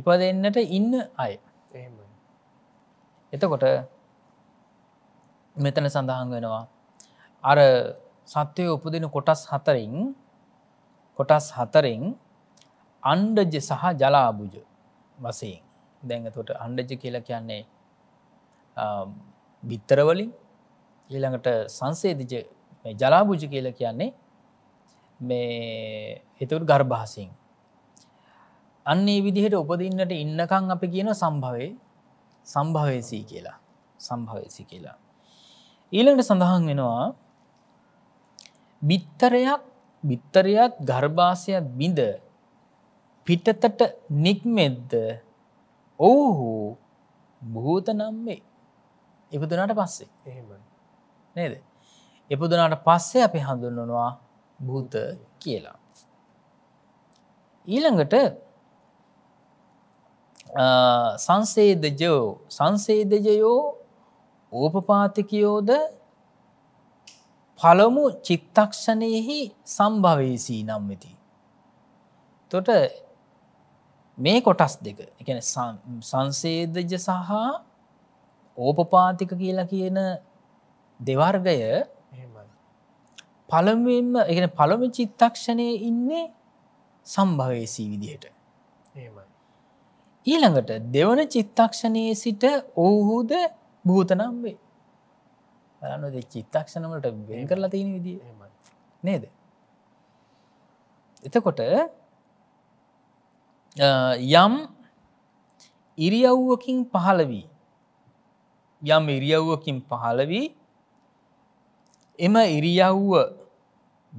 ඉපදන්නට ඉන්න අය එතකොට මෙතන සඳහන් වෙනවා අර සත්‍යය උපදින කොටස් හතරින් කොටස් හතරින් අන්ඩජ සහ ජලාබුජ වසයෙන් දැඟතොට අන්ඩජ කියලා කියන්නේ බිත්තරවලින් ඊළඟට සංසේදිජ ජලාභුජ කියල කියන්නේ මේ හිතුරු ගර්භාසින් අන්නේ විදිහට උපදින්නට ඉන්නකං අපි කියන සම්භවේ සම්භවේසී කියලා සම්භවේසි කියලා ඊළඟට සඳහන් වෙනවා බිත්තරයක් බිත්තරයත් ගර්භාසයක් බිඳ පිටතට නික්මෙද්ද ඔවුහු භූත නම් වේ ඉපදුනාට පස්සේ එහෙමයි නේද. එපුදනාට පස්සේ අපි හඳුන්වනවා භූත කියලා. ඊළඟට සංසේදජයෝ සංසේදජයෝ ඕපපාතිකයෝද පළමු චිත්තක්ෂණයෙහි සම්භවේසී නම් වෙති. තොට මේ කොටස් දෙක එකන සංසේදජ සහ ඕපපාතික කියලා කියන දෙවර්ගය පළමෙන්ම එකන පළම චිත්තක්ෂණය ඉන්නේ සම්භවයසී විදිහට ඊළඟට දෙවන චිත්තක්ෂණයේ සිට ඔවුහුද භූතනම් වේ බලන්නද චිත්තක්ෂණවලට වෙන් කරලා තියෙන විදිහ නේද එතකොට යම් ඉරියව්වකින් පහළ වී යම් ඉරියව්වකින් පහළ වී එම ඉරියව්ව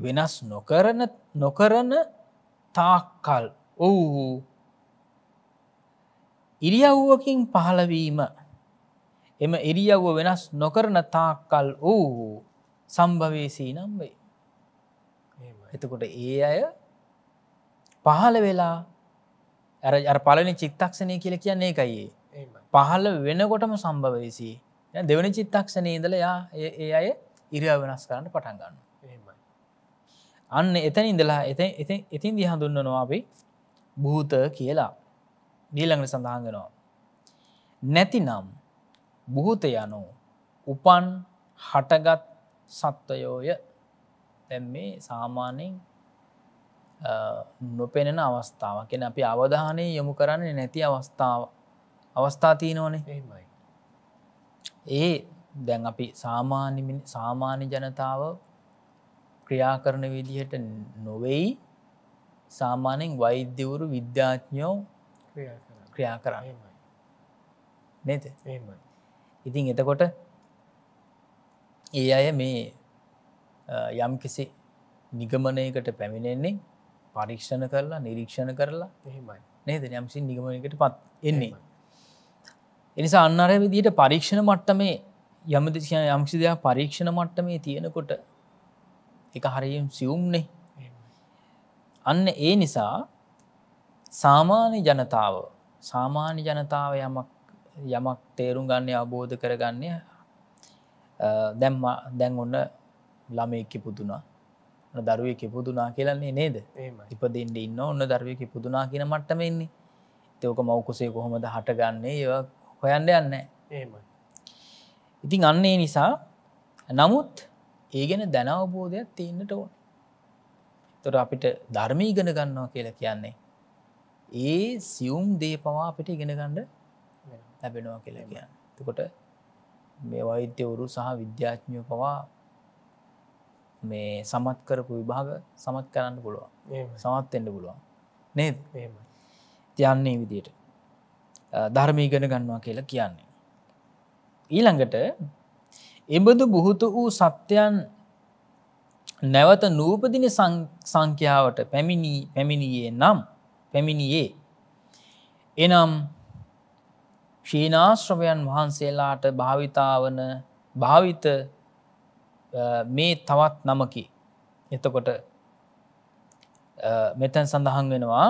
වෙනස් නොකරන නොකරන තාක්කල් ඔවුහු ඉරියව්වකින් පහළවීම එම ඉරියව්ව වෙනස් නොකරන තාක්කල් ඔවුහු සම්භවේසී නම් වේ. එතකොට ඒ අය පහළ වෙලා ඇර පලනි චිත්තක්ෂණය කියල කියන්නේ එකයි. පහළ වෙනකොටම සම්භවේසී දෙවනි චිත්තක්ෂණය ඉදල යා ඒ අය ඉරියා වෙනස් කරන්න පටන් ගන්න අන්න එතැන ඉඳලා එ ඉතින් දි හඳුන්නනවා අපි භූත කියලා දීළඟට සඳහන්ගෙනවා නැතිනම් බුහුත යනු උපන් හටගත් සත්වයෝය දැම් මේ සාමාන්‍යෙන් නොපෙනෙන අවස්ථාව කෙන අපි අවධානය යොමු කරන්නේ නැති අවස්ථාව අවස්ථා තියනවනේ ඒ දැන් අපි සාමාන්‍ය සාමාන්‍ය ජනතාව ක්‍රියා කරන විදිහට නොවෙයි සාමානෙන් වෛද්‍යවරු විද්‍යාඥෝ ක්‍රියා කරන්න නත ඉතින් එතකොට ඒ අය මේ යම් කිසි නිගමනයකට පැමිණෙන්නේ පරීක්ෂණ කරලා නිරීක්ෂණ කරලා එහෙමයි නේද යම්සි නිගමනකට පත් එන්නේ එනිසා අන්නර විදිට පරීක්ෂණ මට්ටමේ යම දෙසින යම්සි දෙයක් පරීක්ෂණ මට්ටමේ තියෙනකොට එක හරියම් සියුම්නේ අන්න ඒ නිසා සාමාන්‍ය ජනතාව සාමාන්‍ය ජනතාව යමක් යමක් තේරුම් ගන්නේ අවබෝධ කරගන්නේ දැම්ම දැන් ඔන්න ළමයකි පුදුනා දරුවය කිපුදුනා කියලන්නේ නේද ඉපදෙන්ට ඉන්න ඔන්න දරුවය කිපුදුනා කියන මට්ටමෙන්නේ තයෝක මවකුසේ කොහොමද හටගන්නේ ඒව හොයන්න යන්න ඒමයි ඉතින් අන්නේ නිසා නමුත් ඒ ගැන දැනවබෝධයක් තියන්නට ඕන තොර අපිට ධර්මය ඉගෙන ගන්නවා කියලා කියන්නේ ඒ සියුම් දේ පවා අපිට ඉගෙනගණ්ඩ ලැබෙනවා කියලා කියන්න තකොට මේ වෛද්‍යවරු සහ විද්‍යාඥය පවා මේ සමත් කරපු විභාග සමත් කරන්න පුළුවන් සමත්වෙන්න පුළුවන් නේ තියන්නේ විදියට ධර්මී ගෙන ගන්නවා කියලා කියන්නේ ඊළඟට එබඳු බුහුතු වූ සත්‍යයන් නැවත නූපදින සංඛ්‍යාවට පැමිණී පැමිණියේ නම් පැමිණියේ. එනම් ශීනාශ්‍රවයන් වහන්සේලාට භාවිතාවන භාවිත මේ තවත් නමකි. එතකොට මෙතැන් සඳහන් වෙනවා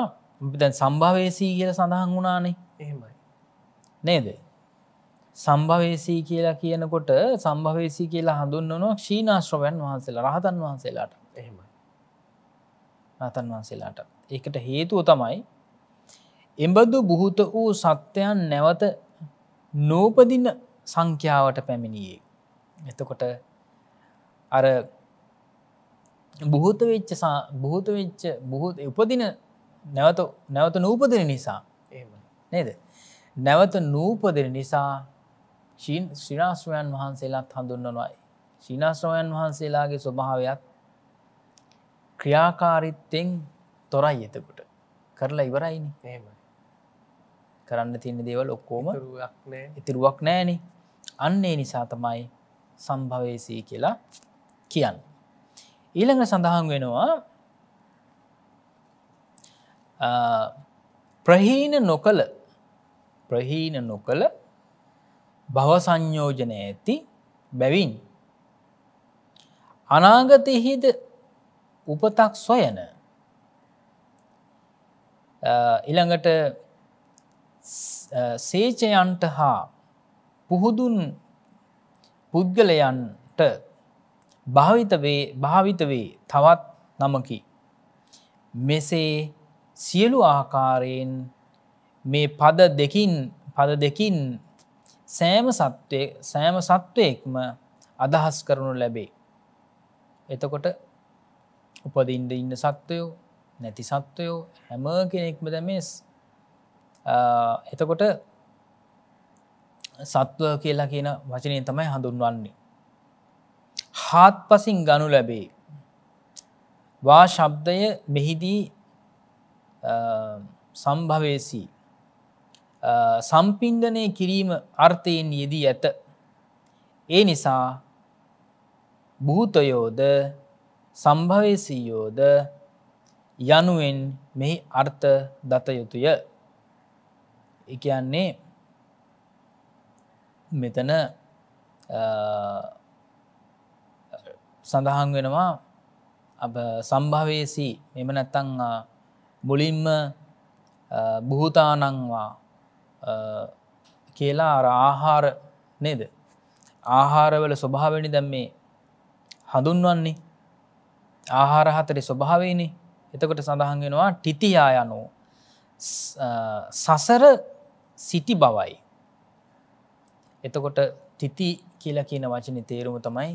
දැන් සම්භාවේසී කියල සඳහන් වුණානේ එහෙමයි. නේද සම්භවේසී කියලා කියනකොට සම්භවේසී කියලා හඳුන්වනවා ක්ෂීනාශ්‍රවයන් වහන්සේලා රහතන් වහන්සේලාට එහෙමයි රහතන් වහන්සේලාට ඒකට හේතුව තමයි එබඳු බුහුත වූ සත්‍යයන් නැවත නෝපදින සංඛ්‍යාවට පැමිණියේ එතකොට අර බොහෝත වෙච්ච බොහෝත වෙච්ච බොහෝ උපදින නැවත නැවත නූපදින නිසා නේද නැවත නූපදින නිසා ශීන් ශ්‍රිනාශ්‍රයන් වහන්සේලාත් හඳුන්වනවායි. ශිනාශ්‍රවයන් වහන්සේලාගේ ස්වභාවයක් ක්‍රියාකාරිත්තෙන් තොරයි එතකොට කරලා ඉවරයිනි නම කරන්න තින්න දේවල් ඔක්කෝම ඉතිරුවක් නෑන අන්නේ නිසා තමයි සම්භවේසී කියලා කියන්න. ඊළඟ සඳහන් වෙනවා ප්‍රහීන නොකළ ප්‍රහීන නොකළ භව සංයෝජනය ඇති බැවින්. අනාගතයහිද උපතක් සොයන ඉළඟට සේචයන්ට හා පුහුදුන් පුද්ගලයන්ට භාවිතවේ භාවිතවේ තවත් නමකි. මෙසේ සියලු ආකාරයෙන් මේ පද දෙකින් පද දෙකින් සෑම සත්වය සෑම සත්වයෙක්ම අදහස් කරනු ලැබේ. එතකොට උපදින්ද ඉන්න සත්වයෝ නැති සත්වයෝ හැම කෙනෙක්ම දැමස් එතකොට සත්ව කියලා කියන වචනය තමයි හඳුන්වන්නේ. හාත් පසින් ගනු ලැබේ. වා ශබ්දය මෙහිදී සම්භවේසී සම්පින්ඩනය කිරීම අර්ථයෙන් යෙදී ඇත. ඒ නිසා භූතයෝද සම්භවේසීයෝද යනුවෙන් මෙහි අර්ථ දතයුතුය එකයන්නේ මෙතන සඳහන් වෙනවා සම්භවේසි එම නැත්තං මුලින්ම බුහතානංවා කියලා අර ආහාර නේද ආහාරවල ස්වභාවනි දැම් මේ හඳුන්වන්නේ ආහාර හතරි ස්වභාවනි එතකොට සඳහන්ගෙනවා ටිතියා යනෝ සසර සිටි බවයි එතකොට තිති කියලා කියන වචන තේරුම තමයි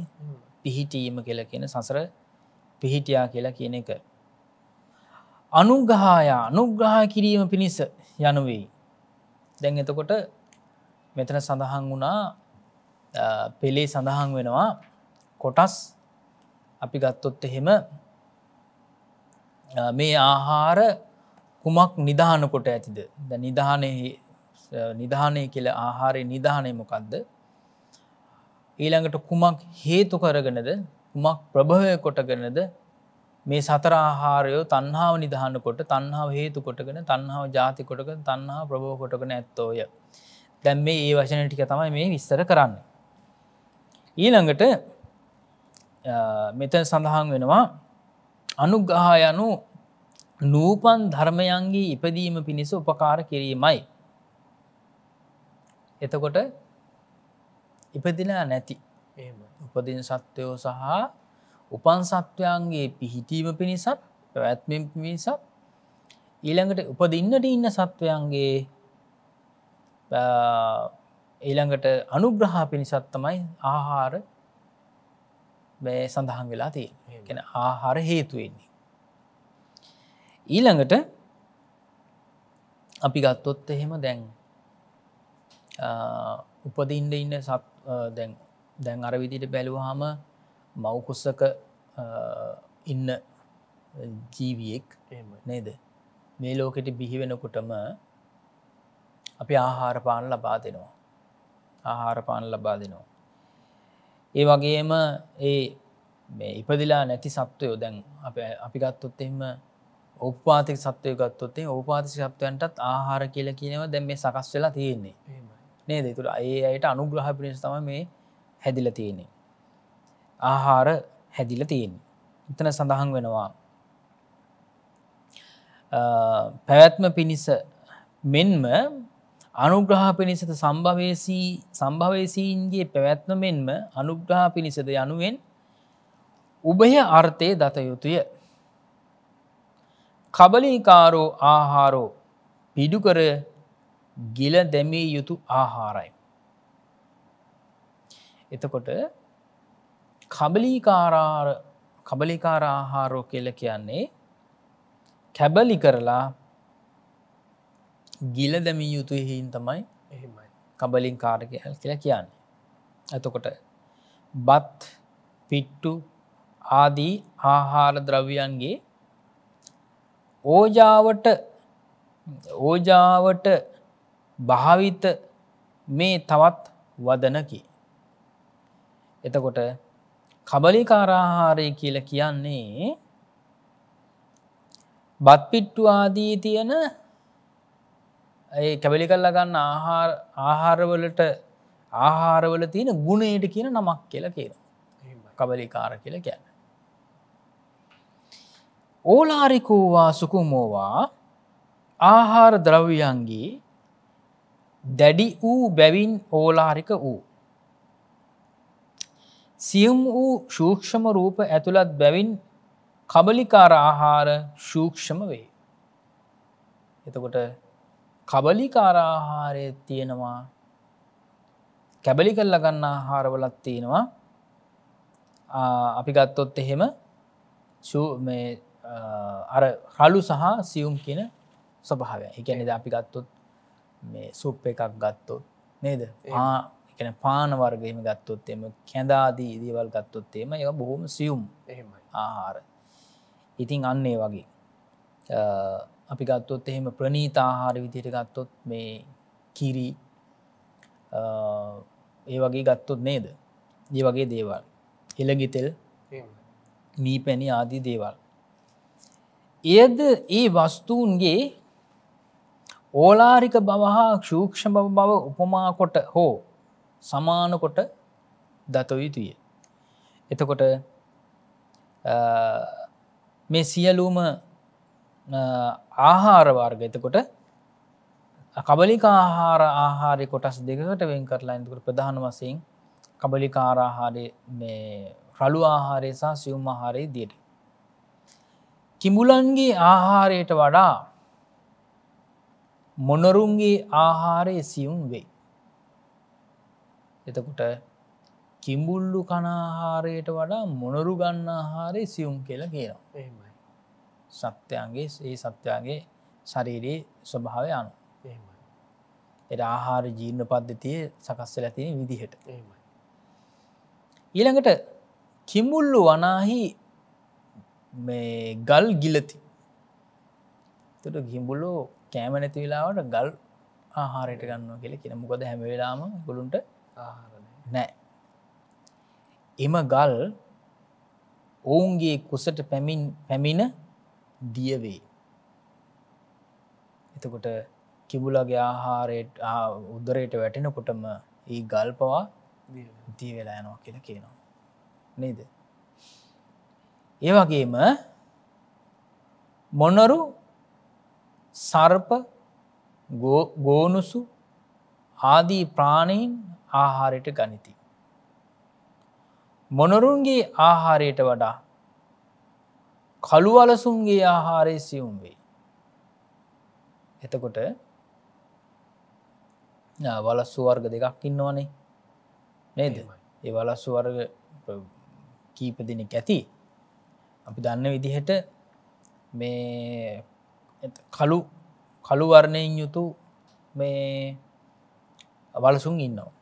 පිහිටීම කියලා කියන සසර පිහිටියා කියලා කියන එක අනුග්‍රහයා අනුග්‍රහ කිරීම පිණිස යනුවෙයි දැන් එතකොට මෙතන සඳහන් වුණා පෙළේ සඳහන් වෙනවා කොටස් අපි ගත්තොත් එහෙම මේ ආහාර කුමක් නිධාන කොට ඇතිද ද නිධානයෙහි නිධානය කියල ආහාරය නිධානය මොකක්ද ඊළඟට කුමක් හේතු කරගෙනද කුමක් ප්‍රභවය කොටගෙනද මේ සතර ආහාරයෝ තන්හාාව නිදහන්න කොට තන්හාාව හේතු කොටගෙන තන්හාාව ජාති කොටක තන්හා ප්‍රබෝ කොටගෙන ඇත්තෝය. දැම් මේ ඒ වශන ටික තමයි මේ විස්තර කරන්න. ඊළඟට මෙතන සඳහන් වෙනවා අනුග්‍රහා යනු නූපන් ධර්මයන්ගේ ඉපදීම පිණිස උපකාර කිරීමයි. එතකොට ඉපදිලා නැති උපදින සත්‍යයෝ සහ උපන් සත්වයන්ගේ පිහිටීම පිණිසත් පැවැත්මෙන් පිමිසත් ඊළඟට උපදින්නට ඉන්න සත්වයන්ගේ ඊළඟට අනුග්‍රහ පිණිසත් තමයි ආහාර බෑ සඳහන් වෙලා තියෙන ආහාර හේතුවෙන්නේ. ඊළඟට අපි ගත්තොත් එහෙම දැන් උපදින්ට ඉන්න දැන් අර විදිට බැලුවහම මවකුස්සක ඉන්න ජීවියෙක් නේද මේ ලෝකෙට බිහිවෙනකොටම අපි ආහාරපාන ලබා දෙනවා ආහාරපාන ලබා දෙනවා ඒ වගේම ඒ ඉපදිලා නැති සත්වයෝ දැන් අපි ගත්තොත් එම ඔප්පාතික සත්වය ගත්තොත්තේ ඕපාති ශප්තයන්ටත් ආහාර කියල කියනව දැම් මේ සකස් වෙලා තියෙන්නේ නේද තුළ ඒ අයට අනුග්‍රහ පිණිස තම මේ හැදිල තියෙන්නේ ආහාර හැදිල තියෙන් එතන සඳහන් වෙනවා පැවැත්ම පිණිස මෙන්ම අනුග්‍රහ පිණිසද සම්භවේසී සම්භවේසීන්ගේ පැවැත්ම මෙන්ම අනුග්‍රහ පිණිසද යනුවෙන් උබය අර්ථය දතයුතුය. කබලිකාරෝ ආහාරෝ පිඩුකර ගිල දැමිය යුතු ආහාරයි. එතකොට කබලීකාරාර කබලිකාරාහාරෝ කියල කියන්නේ කැබලි කරලා ගිල දැමිය යුතු හින් තමයි කබලින් කාරග කියලා කියන්නේ. ඇතකොට බත් පිට්ටු ආදී ආහාර ද්‍රව්‍යන්ගේ ඕජාවට ඕජාවට භාවිත මේ තවත් වදනකි. එතකොට කබලිකාරාහාරය කියල කියන්නේ බත්පිට්ටු ආදී තියෙන කැබලි කල්ල ගන්න ආහාරවලට ආහාරවල තියෙන ගුණයට කියන නමක් කියල කියන කබලිකාර කියල කියන්න. ඕලාරිකූවා සුකුමෝවා ආහාර ද්‍රව්‍යයන්ගේ දැඩි වූ බැවින් ඕලාරික වූ සියම් වූ ශූක්ෂම රූප ඇතුළත් බැවින් කබලිකාර ආහාර ශූක්ෂම වේ. එතකොට කබලිකාරආහාරය තියෙනවා කැබලි කල්ල ගන්න ආහාරවලත් තියෙනවා අපි ගත්තොත් එහෙම අර රලු සහ සියුම් කියන ස්වභාවය එකනෙද අපි ගත්තොත් මේ සුප් එකක් ගත්තොත් නේද එකන පාන වර්ගයම ගත්තොත්තෙම කැඳාදී ඉදිවල් ගත්තොත්තේම ය බොහොම සියුම් ආහාර ඉතිං අන්නේ වගේ අපි ගත්තොත් එහෙම ප්‍රනීත ආහාර විදියට ගත්තොත් මේ කිරි ඒ වගේ ගත්තොත් නේද ඒ වගේ දේවල් එළගිතෙල් මී පැණි ආදී දේවල් එයද ඒ වස්තුූන්ගේ ඕලාරික බවහා ක්ෂූක්ෂම බව උපමාකොට හෝ සමානකොට දතොයුතුය. එතකොට මේ සියලූම ආහාරවාර්ග එතකොට කබලික ආහාර ආහාරය කොටස් දෙකට වෙන් කරලා ඇතුකට ප්‍රධාන වසයෙන් කබලිකාරාහාරය රලු ආහාරය සහ සියුම් ආහාරය දියට. කිඹුලන්ගේ ආහාරයට වඩා මොනරුන්ගේ ආහාරය සියුම් වෙයි. එතකොට කිඹුල්ලු කනාහාරයට වඩා මොනරු ගන්න හාරේ සියුම් කියලා කියනවා සත්‍යයන්ගේ ඒ සත්‍යයාගේ ශරීරයේ ස්වභාවය අනු එ ආහාර ජීර්ණ පද්ධතිය සකස්සල තියෙන විදිහට ඊළඟට කිමුල්ලු වනාහි ගල් ගිලති තුට ගිම්බුල්ලෝ කෑම නැති වෙලාවට ගල් ආහාරයට ගන්න කියල කියෙන මොකද හැම වෙලාම ගොලුන්ට නෑ. එම ගල් ඔවුන්ගේ කුසට පැමින් පැමිණ දියවේ. එතකොට කිබුලගේ ආහාරයට උදරයට වැටෙනකොටම ඒ ගල් පවා දී වෙලා යනවා කියල කියනවා. නේද. ඒවගේම මොනරු සර්ප ගෝනුසු ආදී ප්‍රාණීන් ආහාරයට ගනිති. මොනරුන්ගේ ආහාරයට වඩා කළුවලසුන්ගේ ආහාරය සියුම් වෙයි. එතකොට වලස්සු වර්ග දෙකක් ඉන්නවානේ නේද ඒ වලස්සු වර්ග කීප දෙනෙක් ඇති අපි දන්න විදිහට මේ කළු කළුවර්ණයෙන් යුතු මේ වලසුන් ඉන්නවා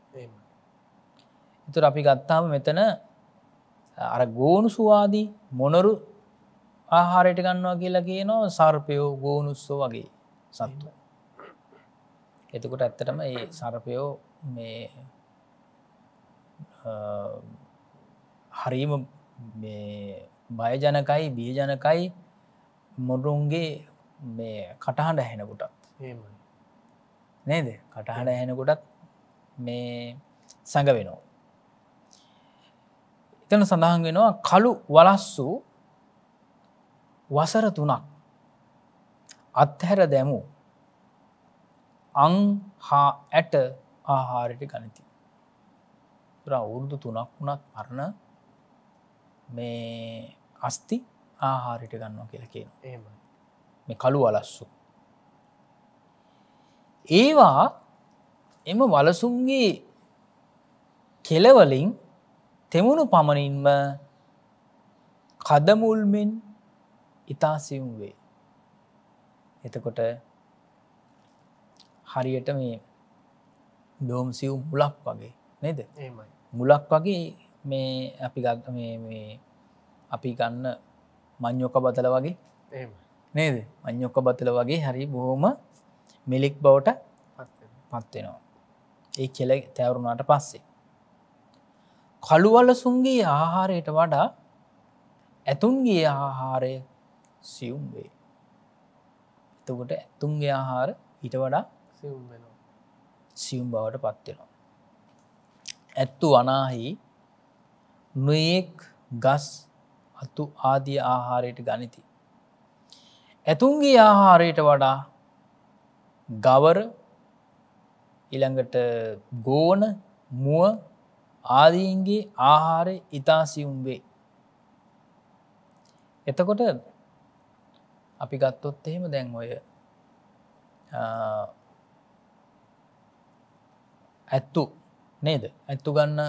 තුර අපි ගත්තාම මෙතන අර ගෝනු සුවාදී මොනරු ආහාරයට ගන්නවා කියලා කියනවා සර්පයෝ ගෝනුස්සෝ වගේ සත්ව. එතකොට ඇත්තටම ඒ සරපයෝ මේ හරීම බයජනකයි බියජනකයි මොරුන්ගේ මේ කටහඬ හැනකොටත් නේද කටහඬ හැනකොටත් මේ සඟ වෙනවා එතන සඳහන් වෙනවා කළු වලස්සු වසර තුනක් අත්හැර දැමූ අං හා ඇට ආහාරයට ගනිති. අවුරුදු තුනක් වුණත් පරණ මේ අස්ති ආහාරයට ගන්නවා කියලකෙන මේ කළු වලස්සු. ඒවා එම වලසුන්ගේ කෙලවලින් තෙමුණු පමණින්ම කදමුල්මෙන් ඉතාසිවුම් වේ. එතකොට හරියට මේ දෝම් සිව් මුලක් වගේ නේද මුලක් වගේ මේ අපි ගත්ත මේ අපි ගන්න මං්යෝක බතල වගේ නේද මං්යෝක බතල වගේ හරි බොහොම මිලික් බවට පත්වෙනවා ඒ කෙල තැවරුණාට පස්සේ කළුවලසුන්ගේ ආහාරයට වඩා ඇතුන්ගේ ආහාරය සියුම් වේ. එතකොට ඇතුන්ගේ ආහාර හිට වඩා සියුම් බවට පත්වෙනවා. ඇත්තු වනාහි නොයෙක් ගස් අතු ආදිය ආහාරයට ගනිති. ඇතුන්ගේ ආහාරයට වඩා ගවර ඉළඟට ගෝන මුව ආදීන්ගේ ආහාරය ඉතා සියුම් වේ. එතකොට අපි ගත්තොත් එහෙම දැන් ඔය ඇත්තු නේද ඇත්තු ගන්න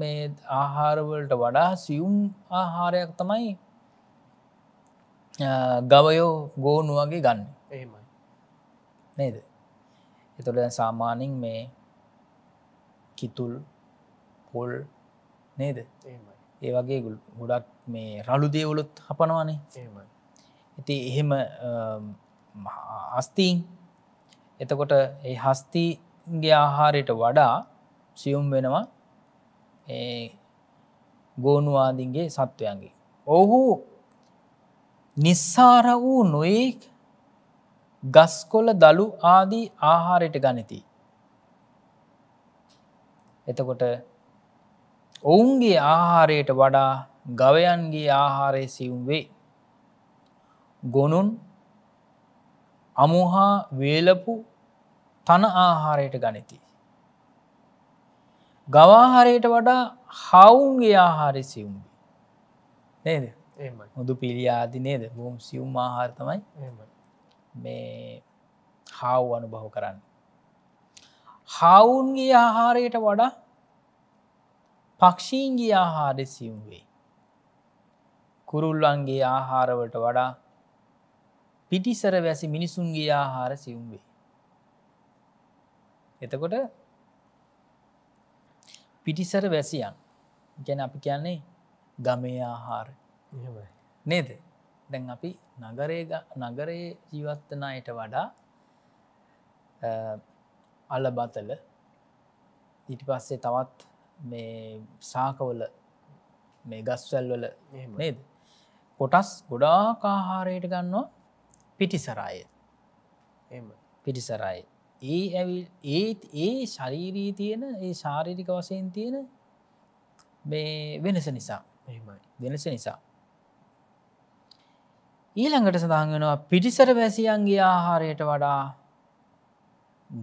මේ ආහාරවලට වඩා සියුම් ආහාරයක් තමයි ගවයෝ ගෝනු වගේ ගන්න එහෙමයි නේද එතුළ සාමානින් මේ කිතුල් හොල් නේද ඒ වගේ ගොඩක් මේ රලු දේවලුත් හපනවානේ ඉති එහෙම අස්තීන් එතකොට ඒ හස්තිගේ ආහාරයට වඩා සියුම් වෙනවා ගෝනුවාදින්ගේ සත්වයන්ගේ ඔහු නිස්සාර වූ නොයෙක් ගස්කොල දළු ආදී ආහාරයට ගනිති. එතකොට ඔවුන්ගේ ආහාරයට වඩා ගවයන්ගේ ආහාරය සියුම් වේ. ගොනුන් අමුහා වේලපු තන ආහාරයට ගනිති. ගවාහාරයට වඩා හවුන්ගේ ආහාරය සියුම්බි. නේද හොදු පිළියාදි නේද බොම් සියුම් ආහාර තමයි මේ හාව් අනුභව කරන්න. හවුන්ගේ ආහාරයට වඩා පක්ෂීන්ගේ ආහාර සිම්වේ. කුරුල්ලන්ගේ ආහාරවලට වඩා පිටිසර වැසි මිනිසුන්ගේ ආහාර සිවුම්වේ. එතකොට පිටිසර වැසියන් ගැන අපි කියන්නේ ගමේ ආහාර නේද දැන් අපි නගරේ නගරයේ ජීවත්තනයට වඩා අලබතල ඉටි පස්සේ තවත් මේ සාකවල මේ ගස්වැල් වල නේද කොටස් ගොඩාකාහාරයට ගන්නවා පිටිසරාය පිටිසරයි ඒ ඇවිල් ඒත් ඒ ශරීරී තියෙන ඒ ශාරීරික වසයෙන් තියෙන මේ වෙනස නිසා වෙනස නිසා ඊළඟට සඳහගෙනවා පිටිසර වැසියන්ගේ ආහාරයට වඩා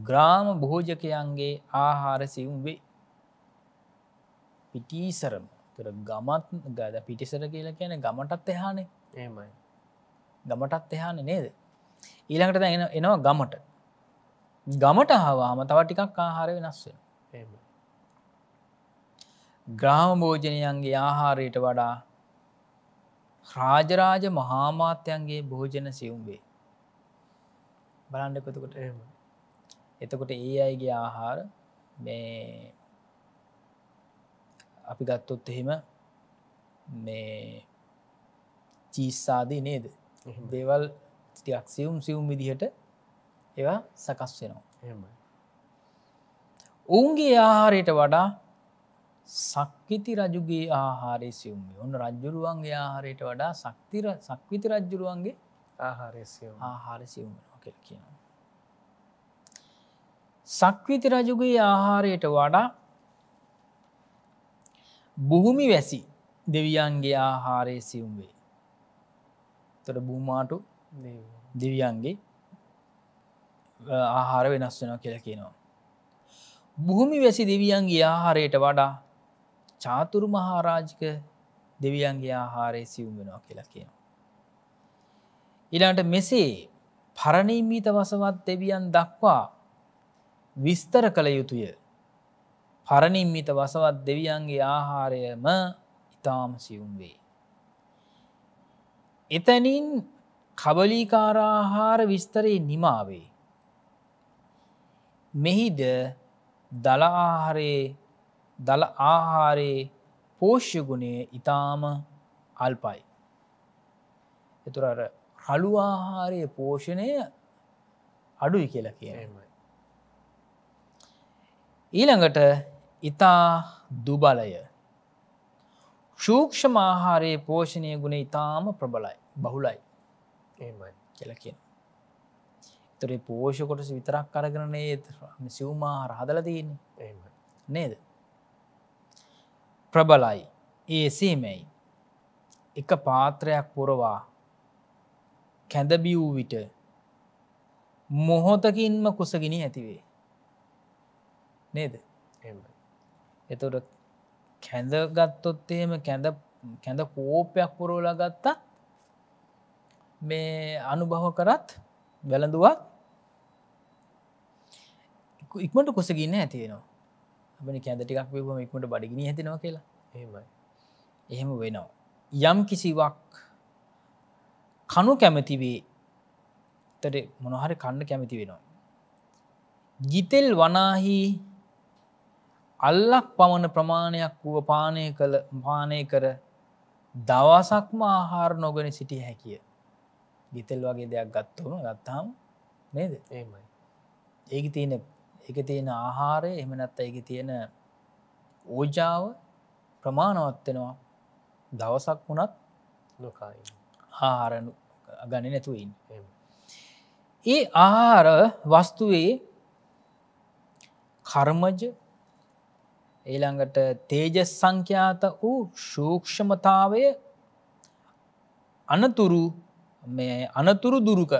ග්‍රාම භෝජකයන්ගේ ආහාර සිවුම් වේ පිටීසරම තර ගමත් ගද පිටිසර කියලා කියන ගමටත් එහානේ ඒමයි ගමටත් එහාන නේද ඊළඟට එන එනවා ගමට ගමට හවාම තව ටිකක් ආහාර වෙනස්වෙන ග්‍රාම භෝජනයන්ගේ ආහාරයට වඩා රාජරාජ මහාමාත්‍යයන්ගේ භෝජන සියුම්වේ බලන්ඩකොතකොට එතකොට ඒ අයිගේ ආහාර මේ අපි ගත්තොත් එහෙම මේ චීස්සාදී නේද දේවල් ටියක් සියුම් සියුම් විදිහට ඒවා සකස් වෙනවා ඔවුන්ගේ ආහාරයට වඩා සක්විති රජුගේ ආහාරය සියුම් ඔන්න රජ්ජුරුවන්ගේ ආහාරයට වඩා සක්තිර සක්විති රජ්ජුරුවන්ගේ ආහාරය ආහාර සියුම් කෙල් කියනවා සක්විති රජුගේ ආහාරයට වඩා බුහුමි වැසි දෙවියන්ගේ ආහාරය සියුම් වේ. තොට බූමාටු දෙවියන්ගේ ආහාර වෙනස් වෙන කියල කියනවා. බුහුමි වැසි දෙවියන්ගේ ආහාරයට වඩා චාතුරු මහාරාජික දෙවියන්ගේ ආහාරය සියුම් වෙනවා කියලා කියනවා. ඉලාට මෙසේ පරණීමීත වසවත් දෙවියන් දක්වා විස්තර කළ යුතුය පරණින්මිත වසවත් දෙවියන්ගේ ආහාරයම ඉතාම සියුම් වේ. එතැනින් කබලීකාරාහාර විස්තරයේ නිමාවේ. මෙහිද දලාහාරයේ දළ ආහාරයේ පෝෂ්‍යගුණය ඉතාම අල්පයි. එතුරර හළු ආහාරය පෝෂණය අඩුයි කියලා කියනමයි. ඊළඟට ඉතා දුබලය. ශූක්ෂ මාහාරයේ පෝෂණය ගුණ ඉතාම ප්‍රබලයි බහුලයි ඒමයි කියලකින්. තරේ පෝෂකොටස විතරක් කරගෙන නේත සිව්මාහාර හදලදන්න නේද. ප්‍රබලයි ඒ සීමයි එක පාත්‍රයක් පුරවා කැඳබියූ විට මොහොතකින්ම කුසගිනි ඇතිවේ. නේද? එතට කැඳ ගත්තොත් එහෙම කැඳ කැඳ කෝපයක් පුරෝල ගත්තත් මේ අනුභව කරත් වැළඳුවත් ඉක්මට කුසගන්න ඇතියෙනවා අපනි කැඳ ටිකක් වම ඉක්මට බඩිගිනී ඇතිනවා කියලා ඒමයි එහෙම වෙනවා යම් කිසිවක් කනු කැමතිවේ තට මොනහරි කන්න කැමති වෙනවා ගිතෙල් වනාහි අල්ලක් පමණ ප්‍රමාණයක් වුව පානය කළ පානය කර දවසක්ම ආහාර නොගෙන සිටිය හැකිය. ගිතෙල් වගේ දෙයක් ගත්තවුණු ගත්තාම් නේද ඒමයි. ඒක තියෙන එක තියෙන ආහාරය එමනත් ඒක තියෙන ඕජාව ප්‍රමාණවත්වෙනවා දවසක් වුණත් නොකායි ආහාරනු ගණ නැතුවයින්. ඒ ආහාර වස්තුවේ කර්මජ ඊළඟට තේජස් සංඛ්‍යාත වූ ශූක්ෂමතාවය අනතුරු මේ අනතුරු දුරුක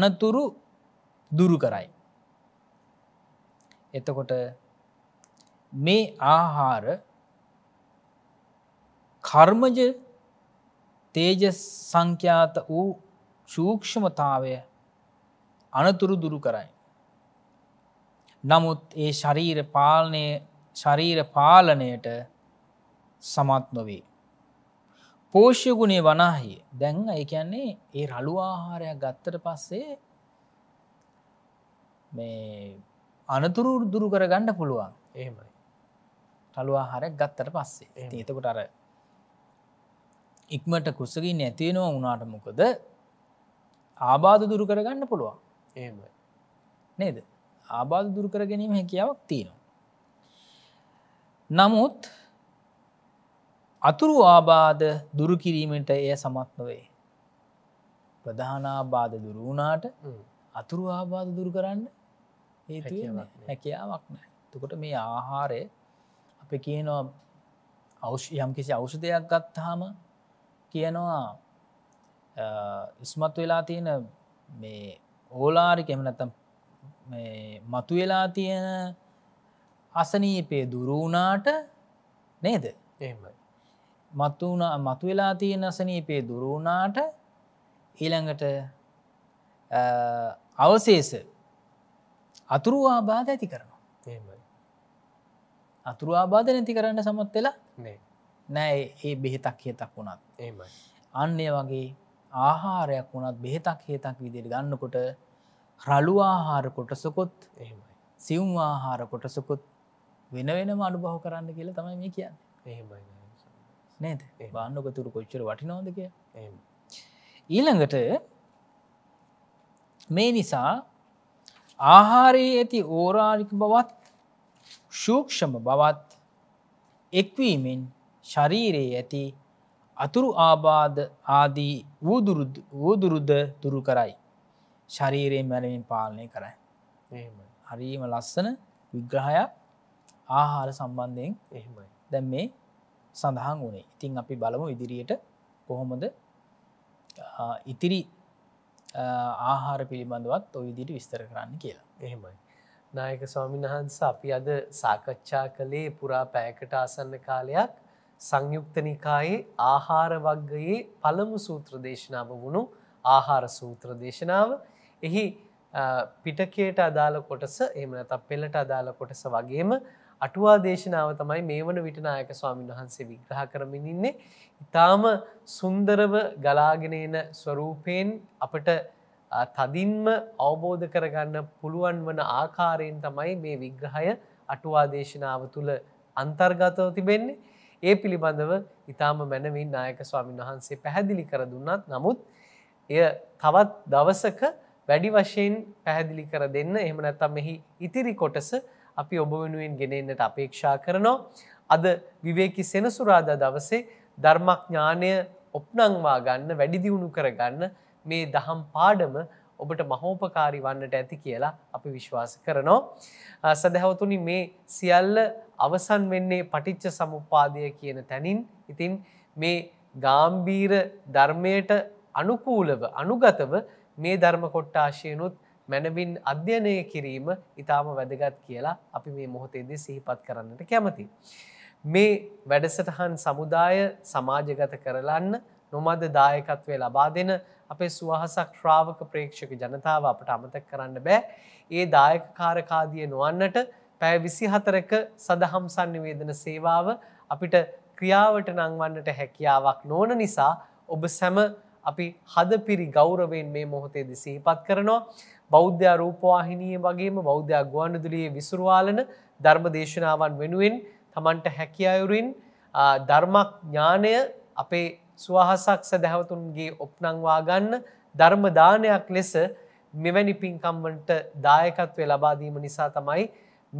අනතුරු දුරු කරයි. එතකොට මේ ආහාර කර්මජ තේජ සංඛ්‍යාත වූ ශූක්ෂමතාවය අනතුරු දුරු කරයි. නමුත් ඒ ශරීර පාලනය ශරීර පාලනයට සමත් නොවේ. පෝෂ්‍යගුණේ වනාහි දැන් ඒ කියන්නේ ඒ රළු ආහාරයක් ගත්තට පස්සේ මේ අනතුරු දුරු කර ගණ්ඩ පුළුවන් ඒමයි රළු ආහාරයක් ගත්තට පස්සේ ඒතකොට අර ඉක්මට කුස්සකින් නැතිවෙනවා වුණාට මොකද ආබාධ දුරු කරගන්න පුළුවන් ඒමයි නේද ආබාධ දුරකර ගැනීම හැකියාවක් තියෙනවා. නමුත් අතුරු ආබාධ දුරුකිරීමට එය සමත් නොවේ. ප්‍රධානාබාධ දුරු වුණාට අතුරු ආබාධ දුරු කරන්න හැකියාවක් නෑ. තුකොට මේ ආහාරය අප කියනවා යම් කිසි අවෂදයක් ගත්තාම කියනවා ඉස්මත් වෙලා තියෙන මේ ඕලාරි කෙමනැතම් මතු වෙලා තියෙන අසනීපය දුරුණාට නේද මත්තුන මතු වෙලා තියෙන අසනීපය දුරුණාට ඊළඟට අවසේස අතුරු ආබාධ ඇති කරනවා අතුරු ආබාධ නැති කරන්න සමත් වෙලා නෑ ඒ බෙහෙතක් හේතක් වුණත් අන්නේ වගේ ආහාරයක් වුණත් බෙහෙතක් හේතක් විදිරි ගන්නකොට රළු ආහාර කොටසකුත් එහෙමයි සිවුම් ආහාර කොටසකුත් වෙනවෙනම අනුභහ කරන්න කියලා තමයි මේ කියන්න එහෙමයි නේද බාන්නකතුරු කොච්චර වටිනෝද කිය ඊළඟට මේ නිසා ආහාරයේ ඇති ඕරාරික බවත් ශූක්ෂම බවත් එක්වීමෙන් ශරීරයේ ඇති අතුරු ආබාධ ආදී වූදුරුද දුරු කරයි. ශරීරයෙන් මැනවින් පාලනය කරයි හරීම ලස්සන විග්‍රහයක් ආහාර සම්බන්ධයෙන් එහමයි දැම් මේ සඳහන් වනේ ඉතින් අපි බලමු ඉදිරියට කොහොමද ඉතිරි ආහාර පිළිබඳවත් ඔ ඉදිරි විස්තර කරන්න කියලා එහෙමයි නායක ස්වාමින් වහන්ස අපි අද සාකච්ඡා කළේ පුරා පෑකට ආසන්න කාලයක් සංයුක්තනිකායේ ආහාර වග්ගයේ පළමු සූත්‍ර දේශනාව වුණු ආහාර සූත්‍ර දේශනාව එහි පිටකයට අදාළ කොටස එම ත පෙළට අදාළ කොටස වගේම අටුවා දේශනාව තමයි මේ වන විටනායක ස්වාමීන් වහන්සේ විග්‍රහ කරමින් ඉන්නේ. ඉතාම සුන්දරව ගලාගෙනන ස්වරූපයෙන් අපට තදින්ම අවබෝධ කරගන්න පුළුවන් වන ආකාරයෙන් තමයි මේ විග්‍රහය අටුවා දේශනාව තුළ අන්තර්ගතව තිබෙන්නේ. ඒ පිළිබඳව ඉතාම මැනවින් නායක ස්වාමීන් වහන්සේ පැහැදිලි කර දුන්නත් නමුත් එය තවත් දවසක වැඩි වශයෙන් පැහැදිලි කර දෙන්න එහම නැත්තම් මෙහි ඉතිරි කොටස අපි ඔබ වෙනුවෙන් ගෙනෙන්නට අපේක්ෂා කරනවා. අද විවේකි සෙනසුරාදා දවසේ ධර්මඥානය ඔප්නංවා ගන්න වැඩිදිවුණු කරගන්න මේ දහම් පාඩම ඔබට මහෝපකාරි වන්නට ඇති කියලා අපි විශ්වාස කරනවා. සැදැහවතුනි මේ සියල්ල අවසන් වෙන්නේ පටිච්ච සමුපාදය කියන තැනින් ඉතින් මේ ගාම්බීර ධර්මයට අනුකූලව අනුගතව මේ ධර්ම කොට්ටාශයනුත් මැනවින් අධ්‍යනය කිරීම ඉතාම වැදගත් කියලා අපි මේ මොහොතේදී සිහිපත් කරන්නට කැමති. මේ වැඩසටහන් සමුදාය සමාජගත කරලන්න නොමද දායකත්වය ලබා දෙන අපේ සුවහසක් ශ්‍රාවක ප්‍රේක්ෂක ජනතාව අපට අමතක් කරන්න බෑ ඒ දායකකාරකාදිය නොවන්නට පැය විසි හතරක සදහම් සන්නිවේදන සේවාව අපිට ක්‍රියාවට නංවන්නට හැකියාවක් නෝන නිසා ඔබ සැම අපි හදපිරි ගෞරවයෙන් මේ මොහොතේද සිහිපත් කරනවා. බෞද්ධයා රූපවාහිනයේ වගේම බෞද්ධයා ගුවන්විදුලියේ විසුරුවාලන ධර්ම දේශනාවන් වෙනුවෙන් තමන්ට හැකි අයුරින් ධර්මඥානය අපේ සුවහසක් සැදැහවතුන්ගේ ඔප්නංවා ගන්න ධර්මදානයක් ලෙස මෙවැනි පින්කම්මන්ට දායකත්වය ලබාදීම නිසා තමයි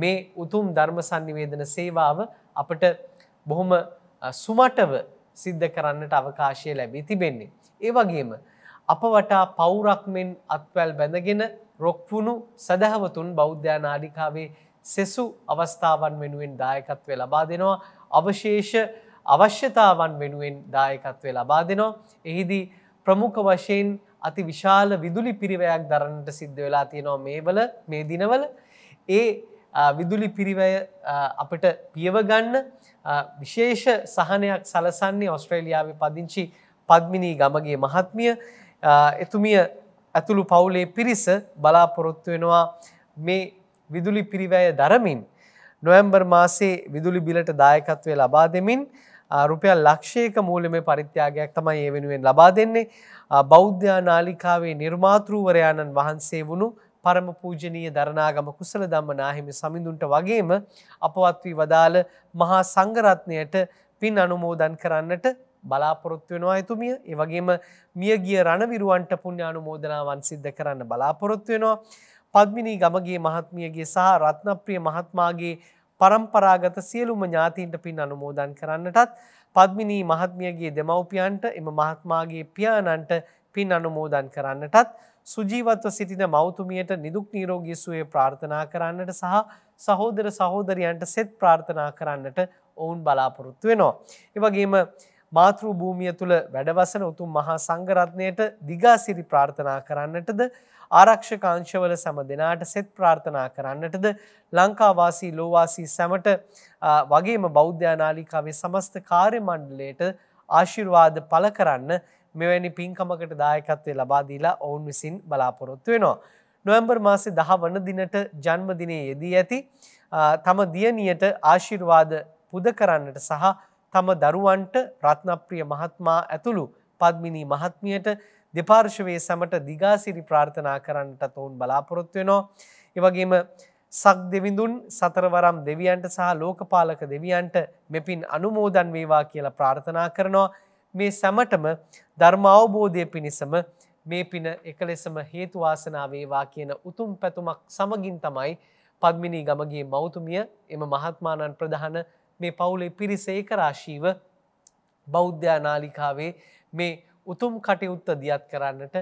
මේ උතුම් ධර්ම සංනිවේදන සේවාව අපට බොහොම සුමටව සිද්ධ කරන්නට අවකාශය ලැබී තිබෙන්නේ. ඒ වගේම අප වටා පෞරක්මෙන් අත්වැල් බැඳගෙන රොක්වුණු සැදැහවතුන් බෞද්ධා නාඩිකාවේ සෙසු අවස්ථාවන් වෙනුවෙන් දායකත්වය ලබා දෙනවා අවශේෂ අවශ්‍යතාවන් වෙනුවෙන් දායකත්වය ලබා දෙනවා. එහිදී ප්‍රමුඛ වශයෙන් අති විශාල විදුලි පිරිවයක් දරන්නට සිද්ධ වෙලා තියෙනවා මේවල මේ දිනවල ඒ විදුලි පිරිවය අපට පියවගන්න විශේෂ සහනයක් සලසන්නේ ඔස්ට්‍රේලියාව පදිංචි පද්මිනී ගමගේ මහත්මිය එතුමිය ඇතුළු පවුලේ පිරිස බලාපොරොත්තු වෙනවා මේ විදුලි පිරිවැය දරමින් නොවැම්බර් මාසේ විදුලි බිලට දායකත්වය ලබා දෙමින් රුපියල් ලක්ෂයක මූලම පරිත්‍යාගයක් තමයි ඒ වෙනුවෙන් ලබා දෙන්නේ බෞද්ධා නාලිකාවේ නිර්මාතෘවරයාණන් වහන්සේ වුණු පරම පූජනීය දරණාගම කුසල ධම්ම නාහිමි සමිඳුන්ට වගේම අපවත් වී වදාළ මහා සංඝරත්නයට පින් අනුමෝදන් කරන්නට බලාපොරොත්තු වෙනවා එතුමිය ඒවගේම මියගිය රණවිරුවන්ට පුුණ්ඥානු මෝදනාවන් සිද්ධ කරන්න බලාපොරොත්තු වෙනවා පද්මිනී ගමගේ මහත්මියගේ සහ රත්නප්‍රිය මහත්මාගේ පරම්පරාගත සියලුම ඥාතීන්ට පින් අනුමෝදන් කරන්නටත් පද්මිනී මහත්මියගේ දෙමව්පියන්ට එම මහත්මාගේ පියාණන්ට පින් අනුමෝදන් කරන්නටත් සුජීවත්ව සිටින මෞතුමියට නිදුක් නීරෝගී සුවය ප්‍රාර්ථනා කරන්නට සහ සහෝදර සහෝදරියන්ට සෙත් ප්‍රාර්ථනා කරන්නට ඔවුන් බලාපොරොත්තු වෙනවා. එවගේම මාතෘ භූමිය තුළ වැඩවසන උතුම් මහා සංඝරත්නයට දිගාසිරි ප්‍රාර්ථනා කරන්නටද ආරක්ෂක අංශවල සම දෙනාට සෙත් ප්‍රාර්ථනා කරන්නටද ලංකාවාසී ලෝවාසී සැමට වගේම බෞද්ධානාලිකාවේ සමස්ත කාර්ය මණ්ඩලයට ආශිර්වාද පළ කරන්න මෙවැනි පින්කමකට දායකත්වය ලබා දීලා ඔවුන් විසින් බලාපොරොත්තු වෙනවා. නොවැම්බර් මාසේ 10 වන දිනට ජන්මදිනයේ යෙදී ඇති තම දියණියට ආශිර්වාද පුද කරන්නට සහ තම දරුවන්ට රත්නප්‍රිය මහත්මා ඇතුළු පද්මිනී මහත්මියට දෙපාර්ශවයේ සැමට දිගාසිරි ප්‍රාර්ථනා කරන්නට ඔවුන් බලාපොරොත්තු වෙනවා. එවගේම සක් දෙවිඳුන් සතරවරම් දෙවියන්ට සහ ලෝකපාලක දෙවියන්ට මෙපින් අනුමෝදන් වේවා කියලා ප්‍රාර්ථනා කරනවා. මේ සැමටම ධර්ම අවබෝධය පිණිසම මේ පින එකලෙසම හේතුවාසනා වේවා කියන උතුම් පැතුමක් සමගින් තමයි පද්මිනී ගමගේ මෞතුමිය එම මහත්මානන් ප්‍රධාන මේ පවුලේ පිරිස ඒක රාශීව බෞද්ධානාලිකාවේ මේ උතුම් කටයුත්ත දියත් කරන්නට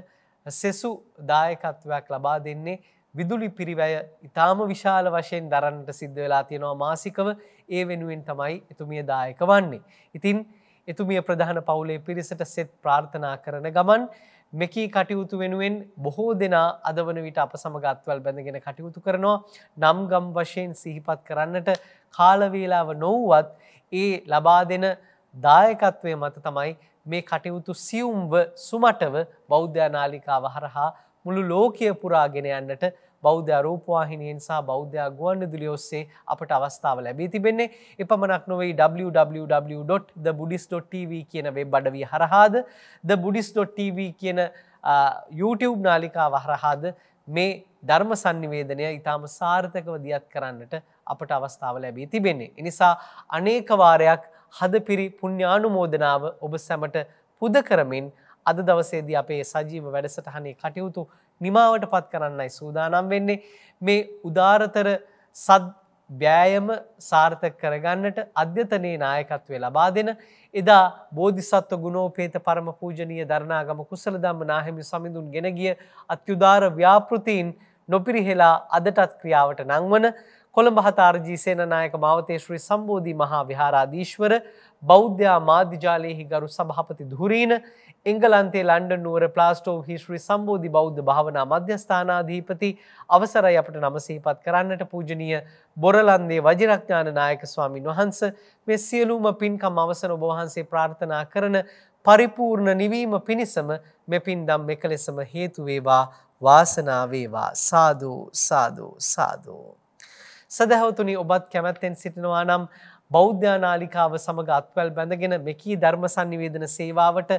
සෙසු දායකත්වයක් ලබා දෙන්නේ විදුලි පිරිවැය ඉතාම විශාල වශයෙන් දරන්නට සිද්ධ වෙලා තියෙනවා මාසිකව ඒ වෙනුවෙන් තමයි එතුමිය දායක වන්නේ. ඉතින් එතුමිය ප්‍රධාන පවුලේ පිරිසට සෙත් ප්‍රාර්ථනා කරන ගමන් මෙකී කටයුතු වෙනුවෙන් බොහෝ දෙනා අද වන විට අප සමගත්වල් බැඳගෙන කටයුතු කරනවා නම් ගම් වශයෙන් සිහිපත් කරන්නට කාලවේලාව නොවුවත් ඒ ලබා දෙන දායකත්වය මත තමයි මේ කටයුතු සියුම්ව සුමටව බෞද්ධානාලිකාව හරහා මුළු ලෝකය පුරාගෙන යන්නට බෞද්ධ අරූපවාහිනියෙන් සහ බෞද්ධ ගුවන්විදුලිය ඔස්සේ අපට අවස්ථාව ලැබී තිබෙන්නේ. එපමණක් නොවේ www.thebuddhist.tv කියන වෙබ් අඩවිය හරහාද the buddhist.tv කියන YouTube නාලිකාව හරහාද මේ ධර්ම සංනිවේදනය ඉතාම සාර්ථකව දියත් කරන්නට අපට අවස්ථාව ලැබී තිබෙන්නේ. එනිසා අනේකවාරයක් හදපිරි පුුණ්ඥානුමෝදනාව ඔබ සැමට පුද කරමින් අද දවසේදී අපේ සජීව වැඩසටහනේ කටයුතු නිමාවට පත් කරන්නයි සූදානම් වෙන්නේ මේ උදාරතර සද් ව්‍යෑයම සාර්ථක කරගන්නට අධ්‍යතනයේ නායකත්වය ලබා දෙන එදා බෝධිසත්ව ගුණෝපේත පරම පූජනීය දරණාගම කුසලදම්ම නාහිමි සමිඳුන් ගෙන ගිය අත්‍යුදාර ව්‍යාපෘතීන් නොපිරිහෙලා අදටත් ක්‍රියාවට නංවන කොළඹ හතාරජී සේනනායක මාවතේශ්‍රී සම්බෝධී මහා විහාරාදීශ්වර බෞද්ධයා මාධ්‍යජාලයෙහි ගරු සභහපති දුරීන එංගලන්තේ ලන්ඩන් නුවර ප්ලාස්ටෝව හිශ්‍රී සම්බෝධි බෞද්ධ භාවනා මධ්‍යස්ථානාධීපති අවසරයි අපට නමසහිපත් කරන්නට පූජනීය බොරලන්දේ වජිරඥාන නායක ස්වාමීන් වහන්ස මෙ සියලූම පින්කම් අවසර ඔබවහන්සේ ප්‍රාර්ථනා කරන පරිපූර්ණ නිවීම පිණිසම මෙ පින් දම් එකලෙසම හේතුවේවා වාසනාවේවා සාධූ සාධූ සාධූ. සදැහවතුනි ඔබත් කැමැත්තෙන් සිටිනවා නම් බෞද්ධානාලිකාව සමඟ අත්වැල් බැඳගෙන මෙකී ධර්ම සන්නිවේදන සේවාවට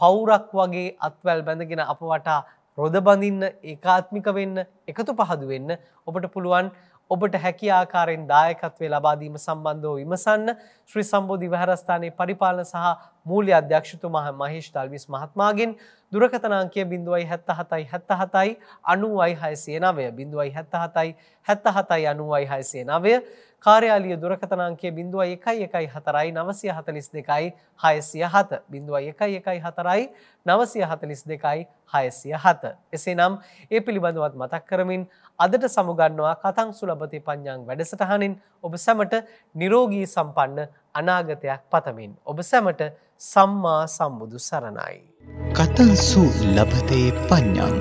පවුරක් වගේ අත්වැල් බැඳගෙන අප වටා රොද බඳින්න ඒකාත්මික වෙන්න එකතු පහදු වෙන්න ඔබට පුළුවන් ඔබට හැකි ආකාරයෙන් දායකත්වය ලබාදීම සම්බන්ධව විමසන්න ශ්‍රී සම්බෝධි විහාරස්ථානයේ පරිපාලන සහ මූල්‍ය අධ්‍යක්ෂතුමා මහේෂ් තල්විස් මහත්මාගෙන් දුරකථන අංකය 077 77 90609 077 77 90609 කාර්යාලිය දුරකතනාංකය බිඳුව එකයි එකයි හතරයි නවසය හතලිස් දෙකයි හයසිය හත බිඳුව එකයි එකයි හතරයි නවසය හතලිස් දෙකයි හයසිය හත. එසේ නම් ඒ පිළිබඳවත් මතක් කරමින් අදට සමුගන්නවා කතං සුලබති පඤ්ඥාං වැඩසටහනින් ඔබ සැමට නිරෝගී සම්පන්න අනාගතයක් පතමින්. ඔබ සැමට සම්මා සම්බුදු සරණයි. කතන්සු ලබතේ පඤ්ඥං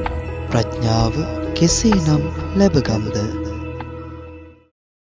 ප්‍රඥාව කෙසේ නම් ලැබගම්ද